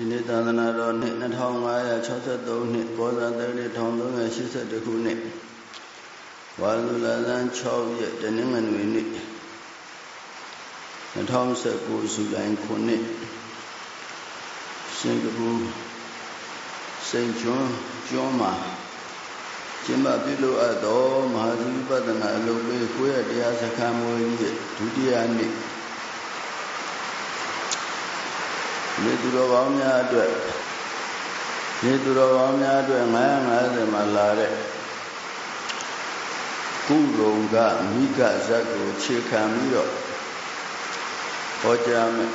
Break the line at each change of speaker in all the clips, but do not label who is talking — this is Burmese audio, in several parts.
ဒီနေ့သာသနာတော်နှစ်2563နှစ်ဘောဇာတိ1382ခုနှစ်ဝါလူလာဇန်6ရက်တနင်္ဂနွေနေ့2019ဇူလိုင်9နှစ်စင်ကာပူစိန်ကျွန်းကျွန်းမှာကျင်းပပြုလုပ်အပ်သောမဟာသီပဒနာအလုပ်ပေးကိုယ့်ရဲ့တရားစခန်းမွေးကြီးဒုတိယနေ့2019မြေသူတော်ကောင်းများအတွက်မြေသူတော်ကောင်းများအတွက်950မှာလာတဲ့ကုရုံကမိကဇတ်ကိုခြေခံပြီးတော့ဟောကြားမယ်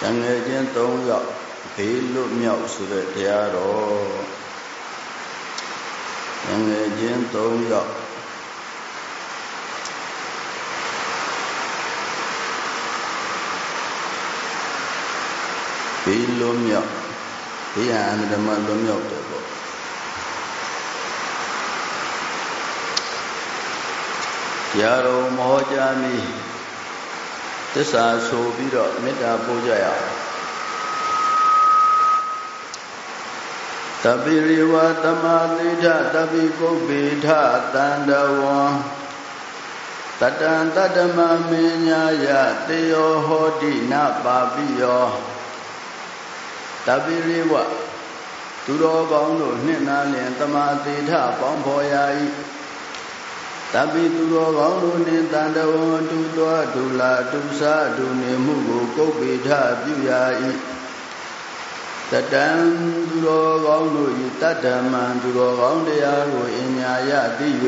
တန်ငယ်ချင်း3ယောက်ဘေးလွတ်မြောက်ဆိုတဲ့တရားတော်တန်ငယ်ချင်း3ယောက်ဘေးလွမြောက်ဘေးရန်အန္တရာယ်လွမြောက်တယ်ပေါ့ရာတော်မဟောကြားမီသစ္စာဆိုပြီးတော့မေတ္တာပို့ကြရအောင်တပိရိဝသမာတိထတပိကုပ္ပိထတန္တဝံတတံတတမမေညာယတေယောဟောတိနပါပိယောတပိရိဝသူတော်ကောင်းတို့နှစ်နာလျင်တမာတိထပေါင်းဖော်ရာဤတပိသူတော်ကောင်းတို့နှင့်တန်တဝံတူသောဒူလာဒူစာဒူနေမှုကို ကုတ်ပေထပြုရာဤတတံသူတော်ကောင်းတို့ဤတတ္တမံသူတော်ကောင်းတရားကိုအညာယသိ၍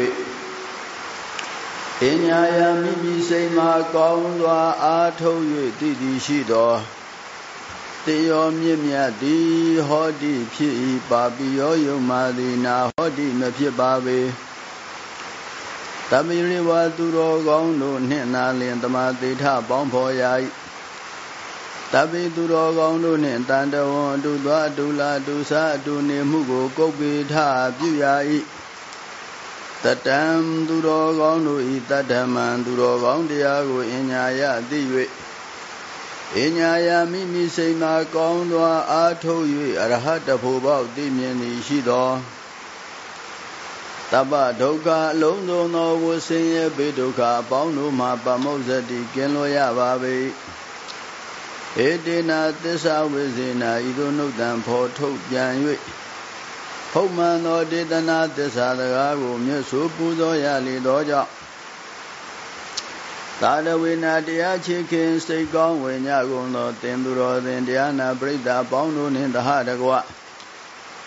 အညာယမိမိစိတ်မှာကောင်းစွာအားထုတ်၍တည်တည်ရှိတော်တေယောမြင့်မြတ်သည် ဟောတိဖြစ်၏ပါပိယောယုမာတိနာဟောတိမဖြစ်ပါပေတမိရိဝသူတော်ကောင်းတို့နှင့်နာလင်တမသေထပေါင်းဖော်ရာ၏တပိသူတော်ကောင်းတို့နှင့်တန်တဝံအတူသောအတူလာအတူစားအတူနေမှုကိုကုတ်ပေထပြုရာ၏တတံသူတော်ကောင်းတို့ဤတတ္တမံသူတော်ကောင်းတရားကိုအညာယသိ၍အညာယာမိမိစိတ်မှာကောင်းစွာအာထုတ်၍အရဟတဖို့ပေါက်သိမြင်သည်ရှိသောတပ္ပဒုက္ခအလုံးစုံသောဝဆင်းရဲဘေးဒုက္ခအပေါင်းတို့မှ ပမုဇ္ဇတိကင်းလွတ်ရပါ၏ဧတေနာသစ္စာဝေဇေနာဤသို့နှုတ်တံဖော်ထုတ်ပြန်၍ဟုတ်မှန်သောဒေသနာသစ္စာတကားကိုမြတ်စွာဘုရားရလေသောကြောင့်သာလဝေနာတရားချေခင်စိတ်ကောင်းဝိညာဉ်ကုန်သောတင်သူတော်စင်တရားနာပရိသတ်ပေါင်းတို့နှင့်တဟတကွ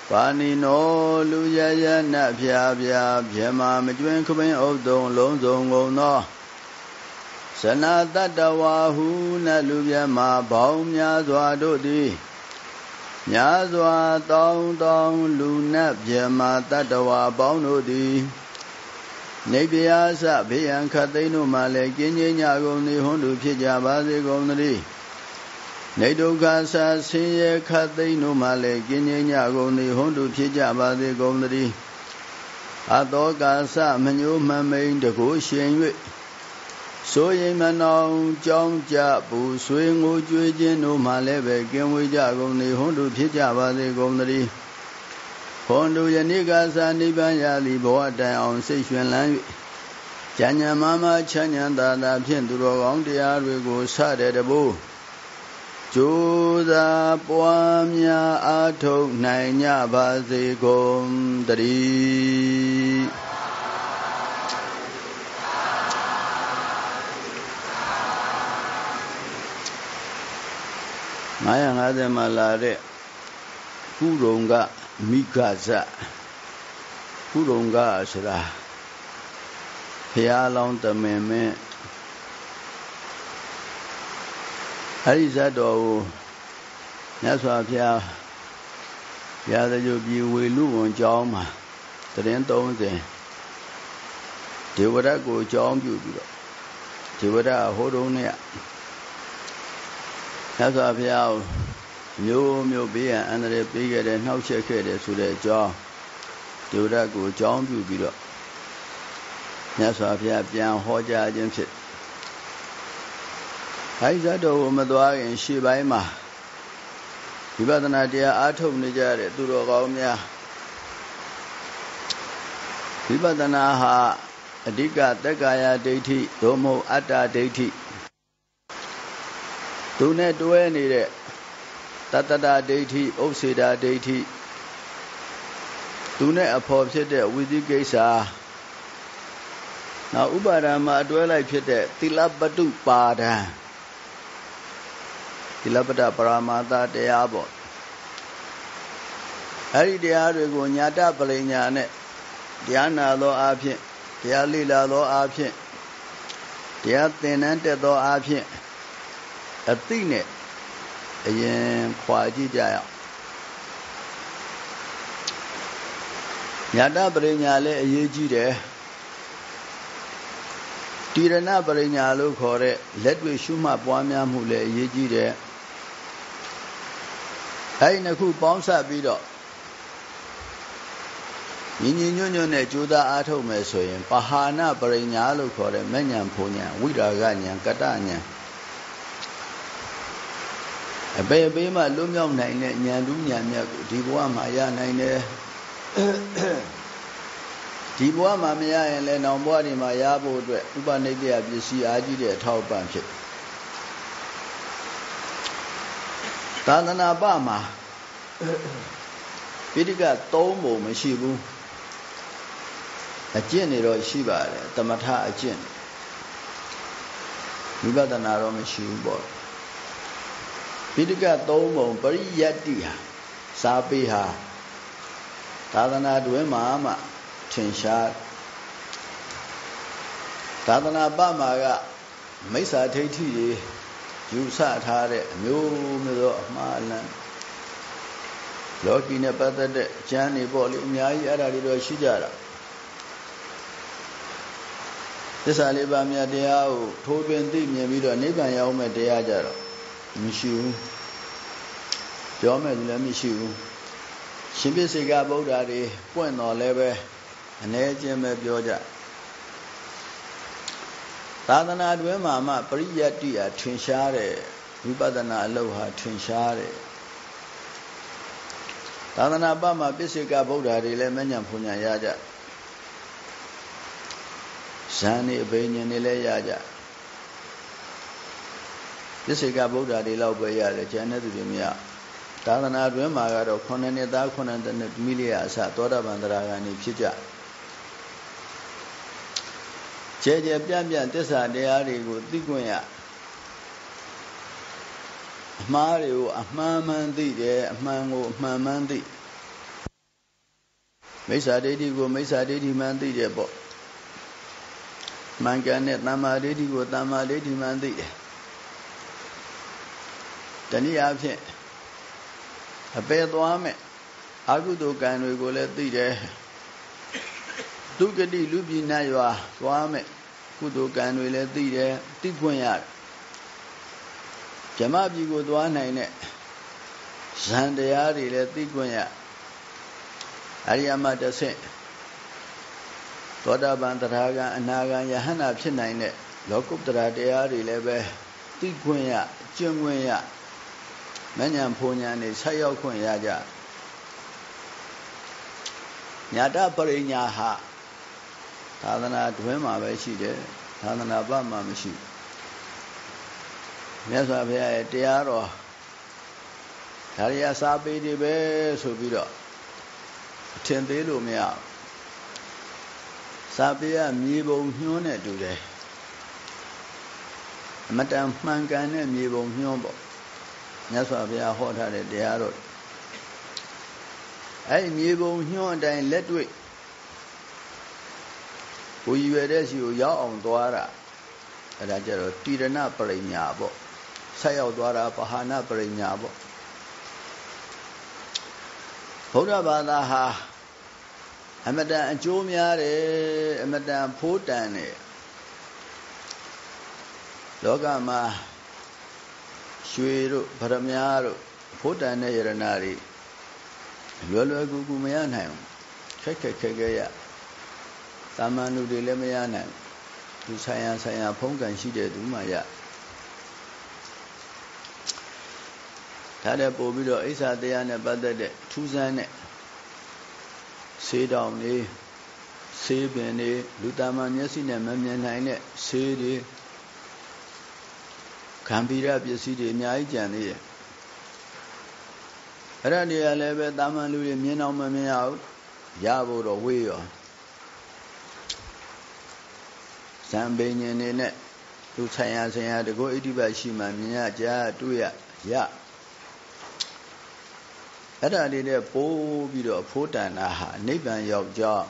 ပါဏိနောလူရရနတ်ဖျားဖျားမြမမကျွင်းခပင်းဥဒုံလုံးစုံကုန်သောဇနာတတဝါဟုနတ်လူမြမဘောင်းများစွာတို့သည်များစွာတောင်းတောင်းလူနတ်မြမတတဝါပေါင်းတို့သည်နေပြာစဘေးရန်ခတ်သိမ်းတို့မှလည်းကင်းငြိမ်းကြကုန်နေဟွန်းသူဖြစ်ကြပါစေကုန်သတည်းနေဒုက္ခဆာဆင်းရဲခတ်သိမ်းတို့မှလည်းကင်းငြိမ်းကြကုန်နေဟွန်းသူဖြစ်ကြပါစေကုန်သတည်းအတောကာသမညိုမှမိန်တကိုရှင်၍ဆိုရင်မနောင်ကြောင်းကြပူဆွေးငိုကြွေးခြင်းတို့မှလည်းပဲကင်းဝေးကြကုန်နေဟွန်းသူဖြစ်ကြပါစေကုန်သတည်းဘွန်သူယနေ့ကစာနိဗ္ဗာန်ရသည်ဘဝတိုင်အောင်စိတ်ရှင်လန်း၍ဉာဏ်ဉာဏ်မမချမ်းဉာဏ်သာသာဖြင့်သူတော်ကောင်းတရားတွေကိုစတဲ့တဘိုးကြိုးစားပွားများအားထုတ်နိုင်ကြပါစေကုန်တည်း950မှာလာတဲ့ကုရုံကမိဂဇကုရုံကဆိုတာဖျားလောင်းတမင်မင်းအဲ့ဒီဇတ်တော်ကိုမြတ်စွာဘုရားဘုရားသခင်ပြည်ဝေလူဝန်ကျောင်းမှာတရင်30ဒေဝရတ်ကိုကျောင်းပြုပြီးတော့ဒေဝရတ်ဟိုတုန်းကမြတ်စွာဘုရားမျိုးမျိုးဘေးရန်အန္တရာယ်ပေးခဲ့တယ်နှောက်ယှက်ခဲ့တယ်ဆိုတဲ့အကြောင်းဒေဝရတ်ကိုအကြောင်းပြုပြီးတော့မြတ်စွာဘုရားပြန်ဟောကြားခြင်းဖြစ်အဲဒီဇတ်တော်ကိုမသွားခင်ရှေ့ပိုင်းမှာဝိပဿနာတရားအားထုတ်နေကြတဲ့သူတော်ကောင်းများဝိပဿနာဟာအဓိကတက္ကာယဒိဋ္ဌိသို့မဟုတ်အတ္တဒိဋ္ဌိသူနဲ့တွဲနေတဲ့တတတဒိဋ္ဌိဥစ္စေတာဒိဋ္ဌိသူနဲ့အဖော်ဖြစ်တဲ့ဝိသိကိစ္စနောက်ဥပါဒံမှာအတွဲလိုက်ဖြစ်တဲ့သီလပတုပါဒံသီလပတပရမသတရားပေါ့အဲ့ဒီတရားတွေကိုညာတပရိညာနဲ့တရားနာသောအဖြစ်တရားလေ့လာသောအဖြစ်တရားသင်တန်းတက်သောအဖြစ်အသိနဲ့အရင်ခွာကြည့်ကြရအောင်ညာတပရိညာလည်းအရေးကြီးတယ်တိရဏပရိညာလို့ခေါ်တဲ့လက်တွေ့ရှုမှတ်ပွားများမှုလည်းအရေးကြီးတယ်အဲဒီနှစ်ခုပေါင်းစပ်ပြီးတော့ညီညီညွတ်ညွတ်နဲ့ကြိုးစားအားထုတ်မယ်ဆိုရင်ပဟာနာပရိညာလို့ခေါ်တဲ့မဉ္ဇဉ်ဖုန်ဉ္ဇဉ်ဝိရာဂဉ္ဇဉ်ကတဉ္ဇဉ်အပေအပေးမှလွတ်မြောက်နိုင်တဲ့ဉာဏ်တူးဉာဏ်မြတ်ကိုဒီဘဝမှာရနိုင်တယ်ဒီဘဝမှာမရရင်လည်းနောင်ဘဝတွေမှာရဖို့အတွက်ဥပနိတ္တယပစ္စည်းအားကြီးတဲ့အထောက်ပံ့ဖြစ်သာသနာပမှာပိဋက3ပုံမရှိဘူးအကျင့်တွေတော့ရှိပါတယ်တမထအကျင့်ဝိပဿနာတော့မရှိဘူးပေါ့ပိဋက၃ပုံပရိယတ်တိဟာစာပေဟာသာသနာတွင်မှာမှထင်ရှားသာသနာပမာကမိစ္ဆာဒိဋ္ဌိတွေယူဆထားတဲ့အမျိုးမျိုးသောအမှားလမ်းလောကီနဲ့ပတ်သက်တဲ့ကျမ်းတွေပေါ့လေအများကြီးအဲ့ဒါတွေတော့ရှိကြတာသစ္စာလေးပါးမြတ်တရားကိုထိုးပင်သိမြင်ပြီးတော့နိဗ္ဗာန်ရောက်မဲ့တရားကြတော့မရှိဘူးပြောမယ်လည်းမရှိဘူးရှင်ပြစေကဗုဒ္ဓတွေပွင့်တော်လည်းပဲအ ਨੇ ချင်းပဲပြောကြသာသနာတွင်မှာမှပရိယတ္တိအထင်ရှားတဲ့ဝိပဿနာအလုပ်ဟာထင်ရှားတဲ့သာသနာပမှာပြစ္ဆေကဗုဒ္ဓတွေလည်းမဉဏ်ဖုန်ဉဏ်ရကြဇန်နေအဘိညာဉ်တွေလည်းရကြပစ္စေကဗုဒ္ဓတွေလောက်ပဲရတယ်ကျန်တဲ့သူတွေမရသာသနာတွင်မှာကတော့9နှစ်သား9နှစ်မိလျာအစသောတာပန်တရားကနေဖြစ်ကြကျဲကျဲပြန့်ပြန့်တစ္ဆာတရားတွေကိုသိခွင့်ရအမှားတွေကိုအမှန်မှန်သိတယ်အမှန်ကိုအမှန်မှန်သိမိစ္ဆာဒိဋ္ဌိကိုမိစ္ဆာဒိဋ္ဌိမှန်သိတယ်ပေါ့မှန်ကန်တဲ့တမ္မာဒိဋ္ဌိကိုတမ္မာဒိဋ္ဌိမှန်သိတယ်တနည်းအားဖြင့်အပယ်သွားမဲ့အာဟုတုကံတွေကိုလည်းသိတယ်ဒုက္ကတိလူပြည်နတ်ရွာသွားမဲ့ကုသိုလ်ကံတွေလည်းသိတယ်သိခွင့်ရတယ်ဗြဟ္မပြည်ကိုသွားနိုင်တဲ့ဇန်တရားတွေလည်းသိခွင့်ရအရိယမတဆင့်သောတာပန်တရားကံအနာကံယဟန္တာဖြစ်နိုင်တဲ့လောကုတ္တရာတရားတွေလည်းပဲသိခွင့်ရကျင့်ခွင့်ရမဉ္ဇဉ်ဖုန်ဉဏ်တွေဆက်ရောက်ခွင့်ရကြညာတပရိညာဟသာသနာတွင်မှာပဲရှိတယ်သာသနာပတ်မှာမရှိမြတ်စွာဘုရားရဲ့တရားတော်ဒါရီယာစာပေတွေပဲဆိုပြီးတော့အထင်သေးလို့မရစာပေကမြေပုံညွှန်းနဲ့တူတယ်အမတန်မှန်ကန်တဲ့မြေပုံညွှန်းပေါ့မြတ်စွာဘုရားဟောထားတဲ့တရားတော်အဲ့ဒီမြေပုံညှို့အတိုင်းလက်တွေ့ကိုယ်ရွယ်တဲ့ရှိကိုရောက်အောင်သွားတာအဲ့ဒါကြတော့တိရဏပရိညာပေါ့ဆက်ရောက်သွားတာပဟာနာပရိညာပေါ့ဗုဒ္ဓဘာသာဟာအမတန်အကျိုးများတယ်အမတန်ဖိုးတန်တယ်လောကမှာရွှေတို့ဗရမ ्या တို့ဘုဒ္ဓံနဲ့ယရနာတွေလွယ်လွယ်ကူကူမရနိုင်ဘူးခက်ခက်ခက်ခက်ရသာမန်လူတွေလည်းမရနိုင်သူဆိုင်ရာဆိုင်ရာဖုံးကန်ရှိတဲ့သူမှရဒါတဲ့ပို့ပြီးတော့အိဆာတရားနဲ့ပတ်သက်တဲ့ထူးဆန်းတဲ့ဆေးတောင်တွေဆေးပင်တွေလူသားမမျက်စိနဲ့မမြင်နိုင်တဲ့ဆေးတွေခံပြီးရပစ္စည်းတွေအများကြီးကြံသေးတယ်အဲ့ဒါတွေကလည်းပဲတာမန်လူတွေမြင်အောင်မမြင်အောင်ရဖို့တော့ဝေးရောဇံပင်ညင်နေနဲ့သူဆိုင်ရာဆိုင်ရာတကောအဋ္ဌိပတ်ရှိမှမြင်ရကြားတွေ့ရရအဲ့ဒါလေးနဲ့ပိုးပြီးတော့အဖို့တန်တာဟာနိဗ္ဗာန်ရောက်ကြောင်း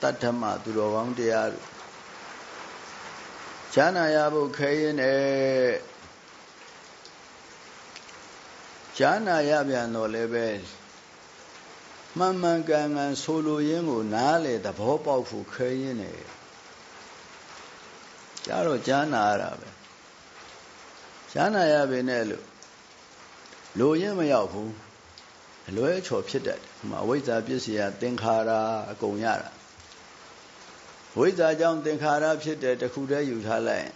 တတ္ထမသူတော်ကောင်းတရားတို့ဈာနာရဖို့ခဲရင်နဲ့ဈာနာရပြန်တော့လည်းပဲမှန်မှန်ကန်ကန်ဆိုလိုရင်းကိုနားလေသဘောပေါက်ဖို့ခဲရင်နဲ့ကြတော့ဈာနာရတာပဲဈာနာရပဲနဲ့လို့လိုရင်းမရောက်ဘူးအလွဲချော်ဖြစ်တတ်တယ်ဟိုမှာအဝိဇ္ဇာပစ္စယသင်္ခါရအကုန်ရတာဝိဇ္ဇာကြောင့်သင်္ခါရဖြစ်တယ်တခုတည်းယူထားလိုက်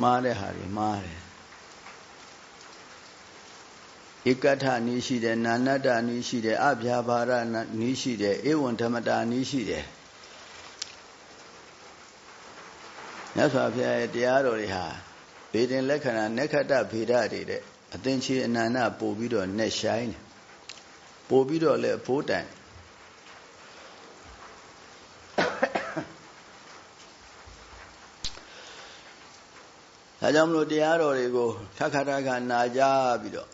မှားတဲ့ဟာတွေမှားတယ်ဧကထနီးရှိတယ်နာနတ္တနီးရှိတယ်အဗျာပါရနီးရှိတယ်ဧဝံဓမ္မတာနီးရှိတယ်မြတ်စွာဘုရားရဲ့တရားတော်တွေဟာဗေဒင်လက္ခဏာနက္ခတ္တဗေဒတွေတဲ့အသင်္ချေအနန္တပို့ပြီးတော့နှက်ရှိုင်းတယ်ပို့ပြီးတော့လဲအဖိုးတိုင်ဒါကြောင့်မလို့တရားတော်တွေကိုခက်ခါတခါနာကြပြီးတော့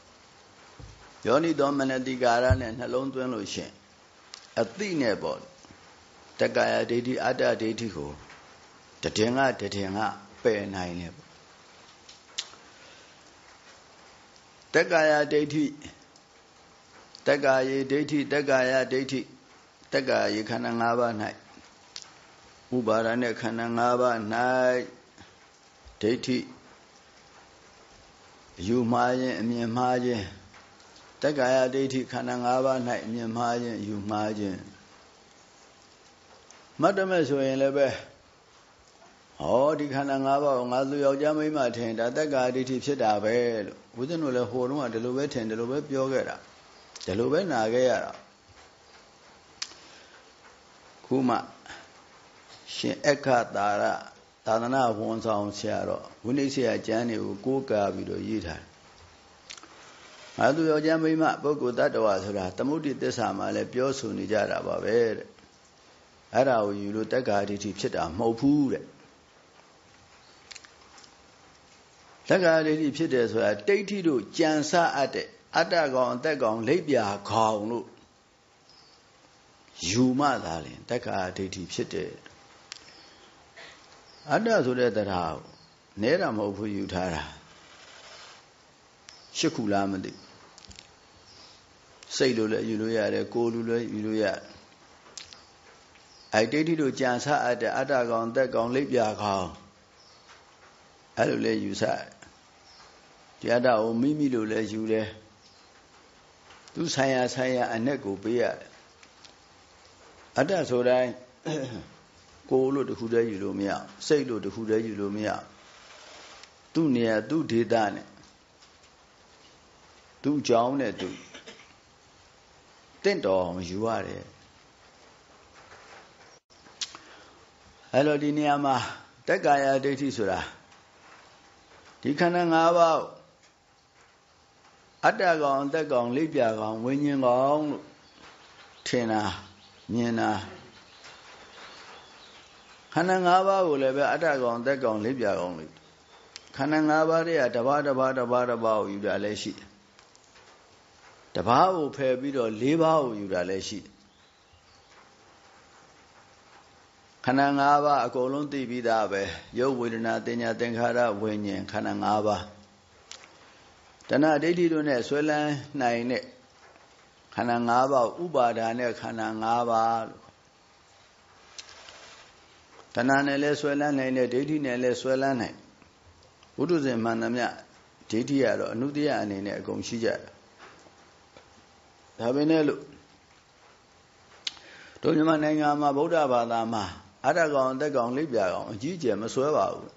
ယောနိသောမနတိကာရနဲ့နှလုံးသွင်းလို့ရှင်အတိနဲ့ပေါ့တက္ကရာဒိဋ္ဌိအတ္တဒိဋ္ဌိကိုတည်င်္ဂတည်င်္ဂပယ်နိုင်တယ်ပေါ့တက္ကရာဒိဋ္ဌိတက္ကရေဒိဋ္ဌိတက္ကရာဒိဋ္ဌိတက္ကရေခန္ဓာ၅ပါး၌ဥပါဒณะခန္ဓာ၅ပါး၌ဒိဋ္ဌိအယူမှားခြင်းအမြင်မှားခြင်းတက္ကာယဒိဋ္ဌိခန္ဓာ၅ပါး၌အမြင်မှားခြင်းအယူမှားခြင်းမတ်တမဲ့ဆိုရင်လည်းပဲဟောဒီခန္ဓာ၅ပါးကိုငါသူယောက်ျားမိန်းမထင်ဒါတက္ကာယဒိဋ္ဌိဖြစ်တာပဲလို့ဝိဇ္ဇနုလည်းဟိုတုန်းကဒီလိုပဲထင်ဒီလိုပဲပြောခဲ့တာဒီလိုပဲနာခဲ့ရတာခုမှရှင်အခတာရသာသနာဝန်ဆောင်ဆရာတော့ဝိနည်းဆရာကျမ်းတွေကိုကိုးကားပြီးတော့ရေးထားငါသူယောက်ျားမိန်းမပုဂ္ဂိုလ်တ attva ဆိုတာသမုဒိသစ္စာမှာလည်းပြောဆိုနေကြတာပါပဲတဲ့အဲ့ဒါကိုယူလို့တက္ကာဒိဋ္ဌိဖြစ်တာမဟုတ်ဘူးတဲ့တက္ကာဒိဋ္ဌိဖြစ်တယ်ဆိုတာတိဋ္ဌိတို့ကြံစအပ်တဲ့အတ္တကောင်အသက်ကောင်လိပ်ပြာကောင်လို့ယူမှသာလင်တက္ကာဒိဋ္ဌိဖြစ်တယ်အတ္တဆိုတဲ့တရားကိုနဲတာမဟုတ်ဘူးယူထားတာရှစ်ခုလားမသိစိတ်လိုလည်းယူလို့ရတယ်ကိုယ်လိုလည်းယူလို့ရတယ်အဲ့ဒိဋ္ဌိတို့ကြံဆအပ်တဲ့အတ္တကောင်သက်ကောင်လိပ်ပြကောင်အဲ့လိုလည်းယူဆဒီအတ္တကိုမိမိလိုလည်းယူတယ်သူဆိုင်ရာဆိုင်ရာအ낵ကိုပေးရတယ်အတ္တဆိုတိုင်းကိုလို့တခုတည်းယူလို့မရစိတ်လို့တခုတည်းယူလို့မရသူ့နေရာသူ့ဒေသနဲ့သူ့ကြောင်းနဲ့သူ့တင့်တော်မယူရတယ်အဲ့တော့ဒီနေရာမှာ တက္ကာယဒိဋ္ဌိဆိုတာဒီခန္ဓာ၅ပါးအတ္တကောင်အတ္တကောင်လိပ်ပြကောင်ဝိညာဉ်ကောင်လို့ထင်တာမြင်တာခန္ဓာ၅ပါးကိုလည်းပဲအတ္တကောင်အသက်ကောင်လေးပြကောင်လေးခန္ဓာ၅ပါးတည်းကတဘာတဘာတဘာတဘာကိုယူတာလည်းရှိတယ်တဘာကိုဖယ်ပြီးတော့၄ပါးကိုယူတာလည်းရှိတယ်ခန္ဓာ၅ပါးအကုန်လုံးသိပြီးသားပဲရုပ်ဝေဒနာတင်ညာသင်္ခါရဝိညာဉ်ခန္ဓာ၅ပါးတဏှာဒိဋ္ဌိတို့နဲ့ဆွဲလန်းနိုင်တဲ့ခန္ဓာ၅ပါးဥပါဒါနဲ့ခန္ဓာ၅ပါးလို့တဏှာနဲ့လည်းဆွဲလန်းနိုင်တယ်ဒိဋ္ဌိနဲ့လည်းဆွဲလန်းနိုင်ဘုဒ္ဓဇင်မှန်သမျှဒိဋ္ဌိကတော့အနုတ္တိယအနေနဲ့အကုန်ရှိကြတယ်ဒါပဲနဲ့လို့တို့မြန်မာနိုင်ငံမှာဗုဒ္ဓဘာသာမှာအရကောင်အသက်ကောင်လိပ်ပြာကောင်အကြီးအကျယ်မဆွဲပါဘူး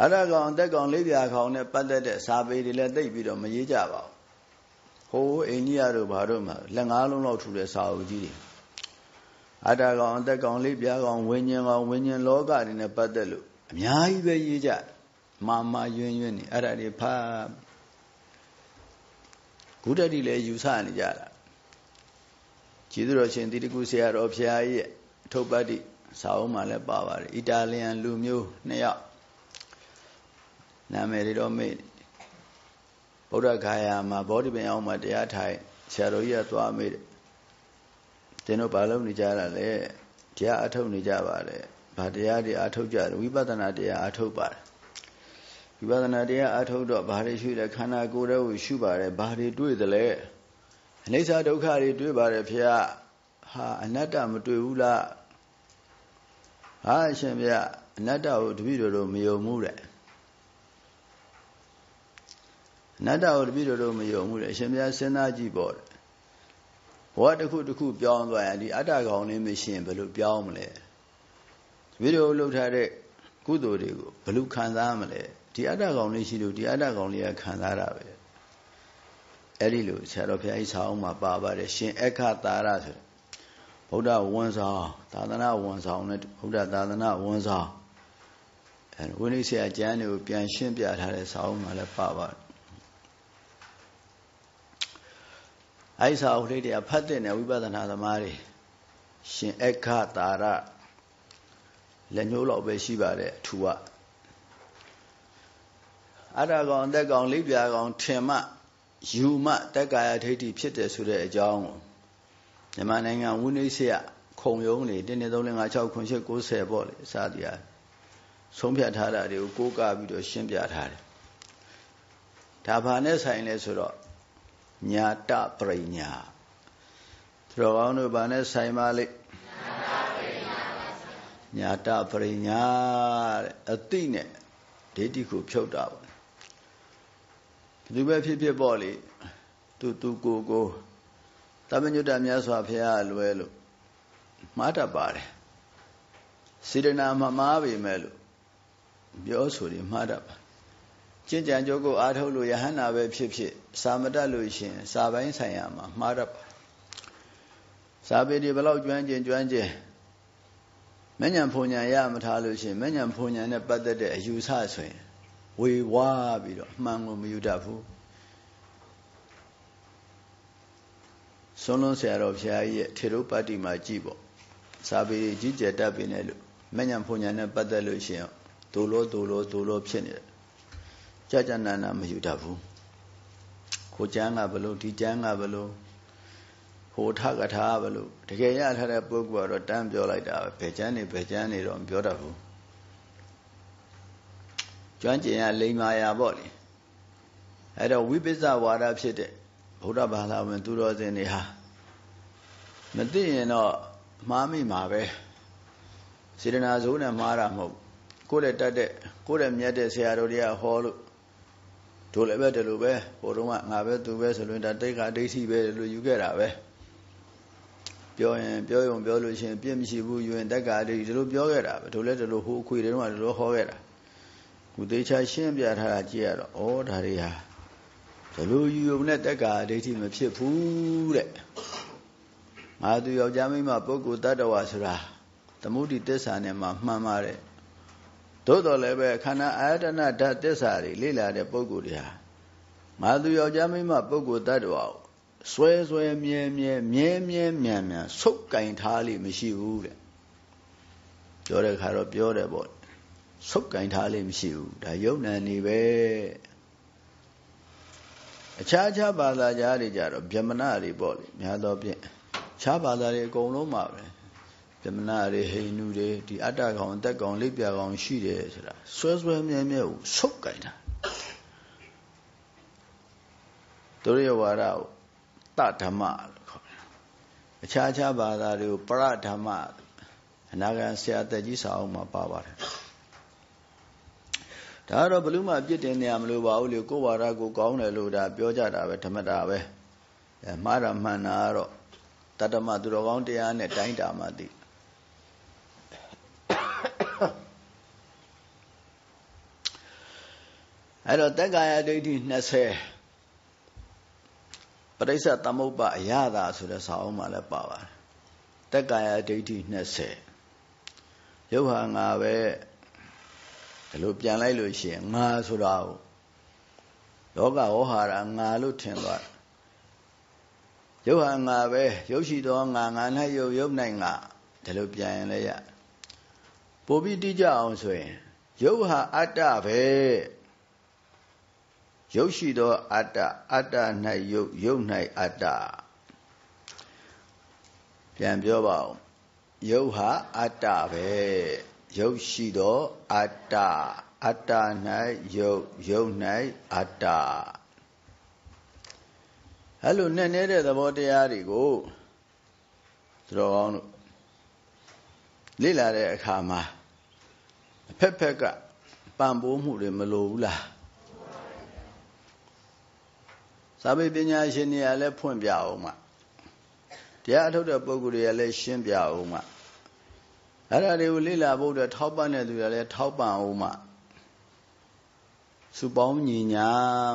အရကောင်အသက်ကောင်လိပ်ပြာကောင်နဲ့ပတ်သက်တဲ့စာပေတွေလည်းသိပ်ပြီးတော့မရေးကြပါဘူးဟိုးအိန္ဒိယတို့ဘာတို့မှာလက်ငါးလုံးလောက်ထူတဲ့စာအုပ်ကြီးတွေအတ္တကောင်အသက်ကောင်လေးပြားကောင်ဝိညာဉ်ကောင်ဝိညာဉ်လောကတွေနဲ့ပတ်သက်လို့အများကြီးပဲရေးကြမာမာယွင်းယွင်းနေအဲ့ဒါတွေဖာဂုတ္တတိလည်းယူဆနေကြတာကျေးဇူးတော်ရှင်တိတကုဆရာတော်ဖရာကြီးရဲ့အထုပ်ပတ်တိစာအုပ်မှာလည်းပါပါတယ်အီတာလီယန် လူမျိုးနှစ်ယောက်နာမည်တွေတော့မေ့ဗုဒ္ဓဂါယာမှာဗောဓိပင်အောင်မှာတရားထိုင်ဆရာတော်ကြီးကသွားမေ့တယ်သင်တို့ဘာလုပ်နေကြတာလဲတရားအထုတ်နေကြပါတယ်ဘာတရားတွေအထုတ်ကြတယ်ဝိပဿနာတရားအထုတ်ပါတယ်ဝိပဿနာတရားအထုတ်တော့ဘာတွေရှုလဲခန္ဓာကိုယ်တွေကိုရှုပါတယ်ဘာတွေတွေ့သလဲအနိစ္စဒုက္ခတွေတွေ့ပါတယ်ဖေဟာဟာအနတ္တမတွေ့ဘူးလားဟာအရှင်ဗျအနတ္တကိုတပည့်တော်တို့မယုံဘူးတဲ့အနတ္တကိုတပည့်တော်တို့မယုံဘူးတဲ့အရှင်ဗျာစဉ်းစားကြည့်ပေါ့ဘဝတစ်ခုတစ်ခုပြောင်းသွားရင်ဒီအတ္တကောင်လေးမရှင်ဘယ်လိုပြောင်းမလဲဗီဒီယိုလုပ်ထားတဲ့ကုသိုလ်တွေကိုဘယ်လိုခံစားမလဲဒီအတ္တကောင်လေးရှိလို့ဒီအတ္တကောင်လေးကခံစားတာပဲအဲ့ဒီလိုဆရာတော်ဘုရားကြီးဆောင်းမှာပါပါတယ်ရှင်အခတာရဆိုဗုဒ္ဓဝန်ဆောင်သာသနာဝန်ဆောင်နဲ့ဗုဒ္ဓသာသနာဝန်ဆောင်အဲဝိနည်းဆရာကျမ်းတွေကိုပြန်ရှင်းပြထားတဲ့ဆောင်းမှာလည်းပါပါတယ်အဲဒီစာအုပ်လေးတွေကဖတ်တဲ့နယ်ဝိပဿနာသမားတွေရှင်အခတာရလက်ညှိုးလောက်ပဲရှိပါတဲ့အထူကအရာကောင်အသက်ကောင်လေးပြာကောင်ထင်မှယူမှ တက္ကာယထိဋ္ဌိဖြစ်တယ်ဆိုတဲ့အကြောင်းကိုမြန်မာနိုင်ငံဝိနည်းဆရာခုံရုံးလေတင်းနေ3 5 6 9 10 90ပေါ့လေအစတရားဆုံးဖြတ်ထားတာတွေကိုကိုးကားပြီးတော့ရှင်းပြထားတယ်ဒါဘာနဲ့ဆိုင်လဲဆိုတော့ညာတပရိညာသူတော်ကောင်းတို့ဗာနဲ့ဆိုင်ပါလိညာတပရိညာတဲ့အတိနဲ့ဒိဋ္ဌိကိုဖြုတ်တာပေါ့ဘယ်သူပဲဖြစ်ဖြစ်ပေါ့လေသူသူကိုကိုသမညွတ်တမြတ်စွာဘုရားလွယ်လို့မှားတတ်ပါတယ်စေတနာမမားပေမဲ့လို့ပြောဆိုရင်မှားတတ်ပါကျင့်ကြံကြိုးကိုအားထုတ်လို့ယဟန္တာပဲဖြစ်ဖြစ်စာမတတ်လို့ရှင်စာပိုင်းဆိုင်ရာမှာမှားတတ်ပါစာပေတွေဘလောက်ကျွမ်းကျင်ကျွမ်းကျင်မဉ္ဇဉ်ဖုန်ဉဏ်ရမထားလို့ရှင်မဉ္ဇဉ်ဖုန်ဉဏ်နဲ့ပတ်သက်တဲ့အယူဆဆိုရင်ဝေဝါးပြီးတော့အမှန်ကိုမယူတတ်ဘူးဆွန်းလုံးဆရာတော်ဘုရားကြီးရဲ့ထေရုပတ္တိမှာကြည်ပေါ့စာပေကြီးကျယ်တတ်ပြီနဲ့လို့မဉ္ဇဉ်ဖုန်ဉဏ်နဲ့ပတ်သက်လို့ရှင်ဒုလို့ဒုလို့ဒုလို့ဖြစ်နေတယ်ကြာကြာနာနာမယူတတ်ဘူးခိုကျမ်းကဘလို့ဒီကျမ်းကဘလို့ဟိုထကထာဘလို့တကယ်ရထားတဲ့ပုဂ္ဂိုလ်ကတော့တန်းပြောလိုက်တာပဲဘယ်ကျမ်းနေဘယ်ကျမ်းနေတော့ပြောတတ်ဘူးကျွမ်းကျင်ရလိမ္မာယာပေါ့လေအဲ့တော့ဝိပဿဝါဒဖြစ်တဲ့ဗုဒ္ဓဘာသာဝင်သူတော်စင်တွေဟာမသိရင်တော့မှားမိမှာပဲစေတနာဇိုးနဲ့မှားတာမဟုတ်ကိုယ့်လက်တတ်တဲ့ကိုယ့်လက်မြတ်တဲ့ဆရာတော်တွေကဟောလို့တို့လည်းပဲဒီလိုပဲဟိုတုန်းကငါပဲသူပဲဆိုလွင်တာတိတ်ခါဒိဋ္ဌိပဲလို့ယူခဲ့တာပဲပြောရင်ပြောရုံပြောလို့ရှိရင်ပြည့်မရှိဘူးယူရင်တက္ကဒိဋ္ဌိဒီလိုပြောခဲ့တာပဲတို့လည်းဒီလိုဟိုအခွေတွေတုန်းကဒီလိုဟောခဲ့တာခုသေးချာရှင်းပြထားတာကြည့်ရတော့ဩဒါတွေဟာဒီလိုယူရုံနဲ့တက္ကဒိဋ္ဌိမဖြစ်ဘူးတဲ့ငါသူယောက်ျားမိန်းမပုဂ္ဂိုလ်တ attva ဆိုတာသမုဒိတစ္ဆာနဲ့မှမှန်ပါတယ်သို့တော်လည်းပဲခန္ဓာအာယတနာဓာတ်သစ္စာတွေလေ့လာတဲ့ပုဂ္ဂိုလ်တွေဟာမာသူယောက်ျားမိန်းမပုဂ္ဂိုလ်တ attva ကိုဆွဲဆွဲမြဲမြဲမြဲမြဲမြန်မြန်ဆုပ်ကင်ထားလိမရှိဘူးတဲ့ပြောတဲ့ခါတော့ပြောတယ်ပေါ့ဆုပ်ကင်ထားလိမရှိဘူးဒါယုံနံနေပဲအခြားခြားဘာသာကြားတွေကြတော့ဗြဟ္မဏတွေပေါ့လေများသောဖြင့်ခြားဘာသာတွေအကုန်လုံးပါပဲမဏတွေဟိန္ဒူတွေဒီအတ္တကောင်အသက်ကောင်လိပ်ပြကောင် ရှိတယ်ဆိုတာဆွဲဆွဲမြဲမြဲကိုဆုပ်ကင်တာဒုရယဝါဒကိုတဓမ္မလို့ခေါ်တယ်အခြားခြားဘာသာတွေကိုပရဓမ္မအနာဂံဆရာသက်ကြီးစာအုပ်မှာပါပါတယ်ဒါကတော့ဘလို့မှပြစ်တင်နေရမလို့ပါဘူးလေကိုယ်ဝါဒကိုကောင်းတယ်လို့ဒါပြောကြတာပဲဓမ္မတာပဲအဲမှားတာမှန်တာကတော့တတ္တမသူတော်ကောင်းတရားနဲ့တိုင်းတာမှသိအဲ့တော့တက္ကာယဒိဋ္ဌိ20ပရိစ္ဆသမုပ္ပါအရသာဆိုတဲ့စာအုပ်မှာလည်းပါပါတယ်တက္ကာယဒိဋ္ဌိ20ရုပ်ဟာငါပဲဒီလိုပြန်လိုက်လို့ရှိရင်ငါဆိုတာကိုလောကဝဟာရငါလို့ထင်သွားရုပ်ဟာငါပဲရုပ်ရှိသောငါငါ၌ရုပ်ရုပ်၌ငါဒီလိုပြန်ရင်လည်းရပိုပြီးတိကျအောင်ဆိုရင်ရုပ်ဟာအတ္တပဲရုပ်ရှိသောအတ္တအတ္တ၌ရုပ်ရုပ်၌အတ္တပြန်ပြောပါဦးရုပ်ဟာအတ္တပဲရုပ်ရှိသောအတ္တအတ္တ၌ရုပ်ရုပ်၌အတ္တအဲ့လိုနဲ့နေတဲ့သဘောတရားတွေကိုသူတော်ကောင်းတို့လေ့လာတဲ့အခါမှာအဖက်ဖက်ကပံ့ပိုးမှုတွေမလိုဘူးလားသာပေပညာရှင်တွေကလည်းဖွင့်ပြအောင်မှတရားအထုတ်တဲ့ပုဂ္ဂိုလ်တွေကလည်းရှင်းပြအောင်မှအဲ့ဒါတွေကိုလေ့လာဖို့အတွက်ထောက်ပံ့တဲ့သူတွေကလည်းထောက်ပံ့အောင်မှစုပေါင်းညီညာ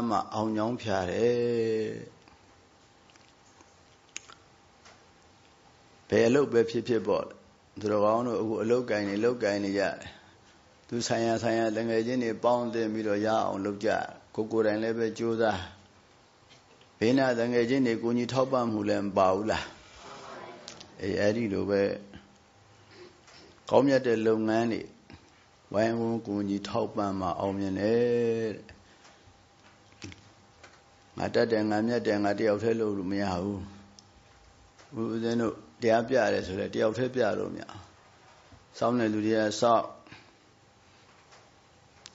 မှအောင်ကြောင်းဖြာတယ်ဘယ်အလုပ်ပဲဖြစ်ဖြစ်ပေါ့သူတော်ကောင်းတို့အခုအလုပ်ကင်နေလုပ်ကင်နေရတယ်သူဆိုင်ရဆိုင်ရငွေချင်းတွေပေါင်းတင်ပြီးတော့ရအောင်လုပ်ကြကိုကိုယ်တိုင်လည်းပဲကြိုးစားဘေးနာတငယ်ချင်းတွေကိုကြီးထောက်ပံ့မှုလည်းမပါဘူးလားအေးအဲ့ဒီလိုပဲကောင်းမြတ်တဲ့လုပ်ငန်းတွေဝိုင်းဝန်းကိုကြီးထောက်ပံ့မှအောင်မြင်တယ်တဲ့ငါတတ်တယ်ငါမြတ်တယ်ငါတယောက်တည်းလုပ်လို့မရဘူးဦးဇင်းတို့တရားပြရတယ်ဆိုတော့တယောက်တည်းပြလို့မရစောင်းတဲ့လူတွေကစောက်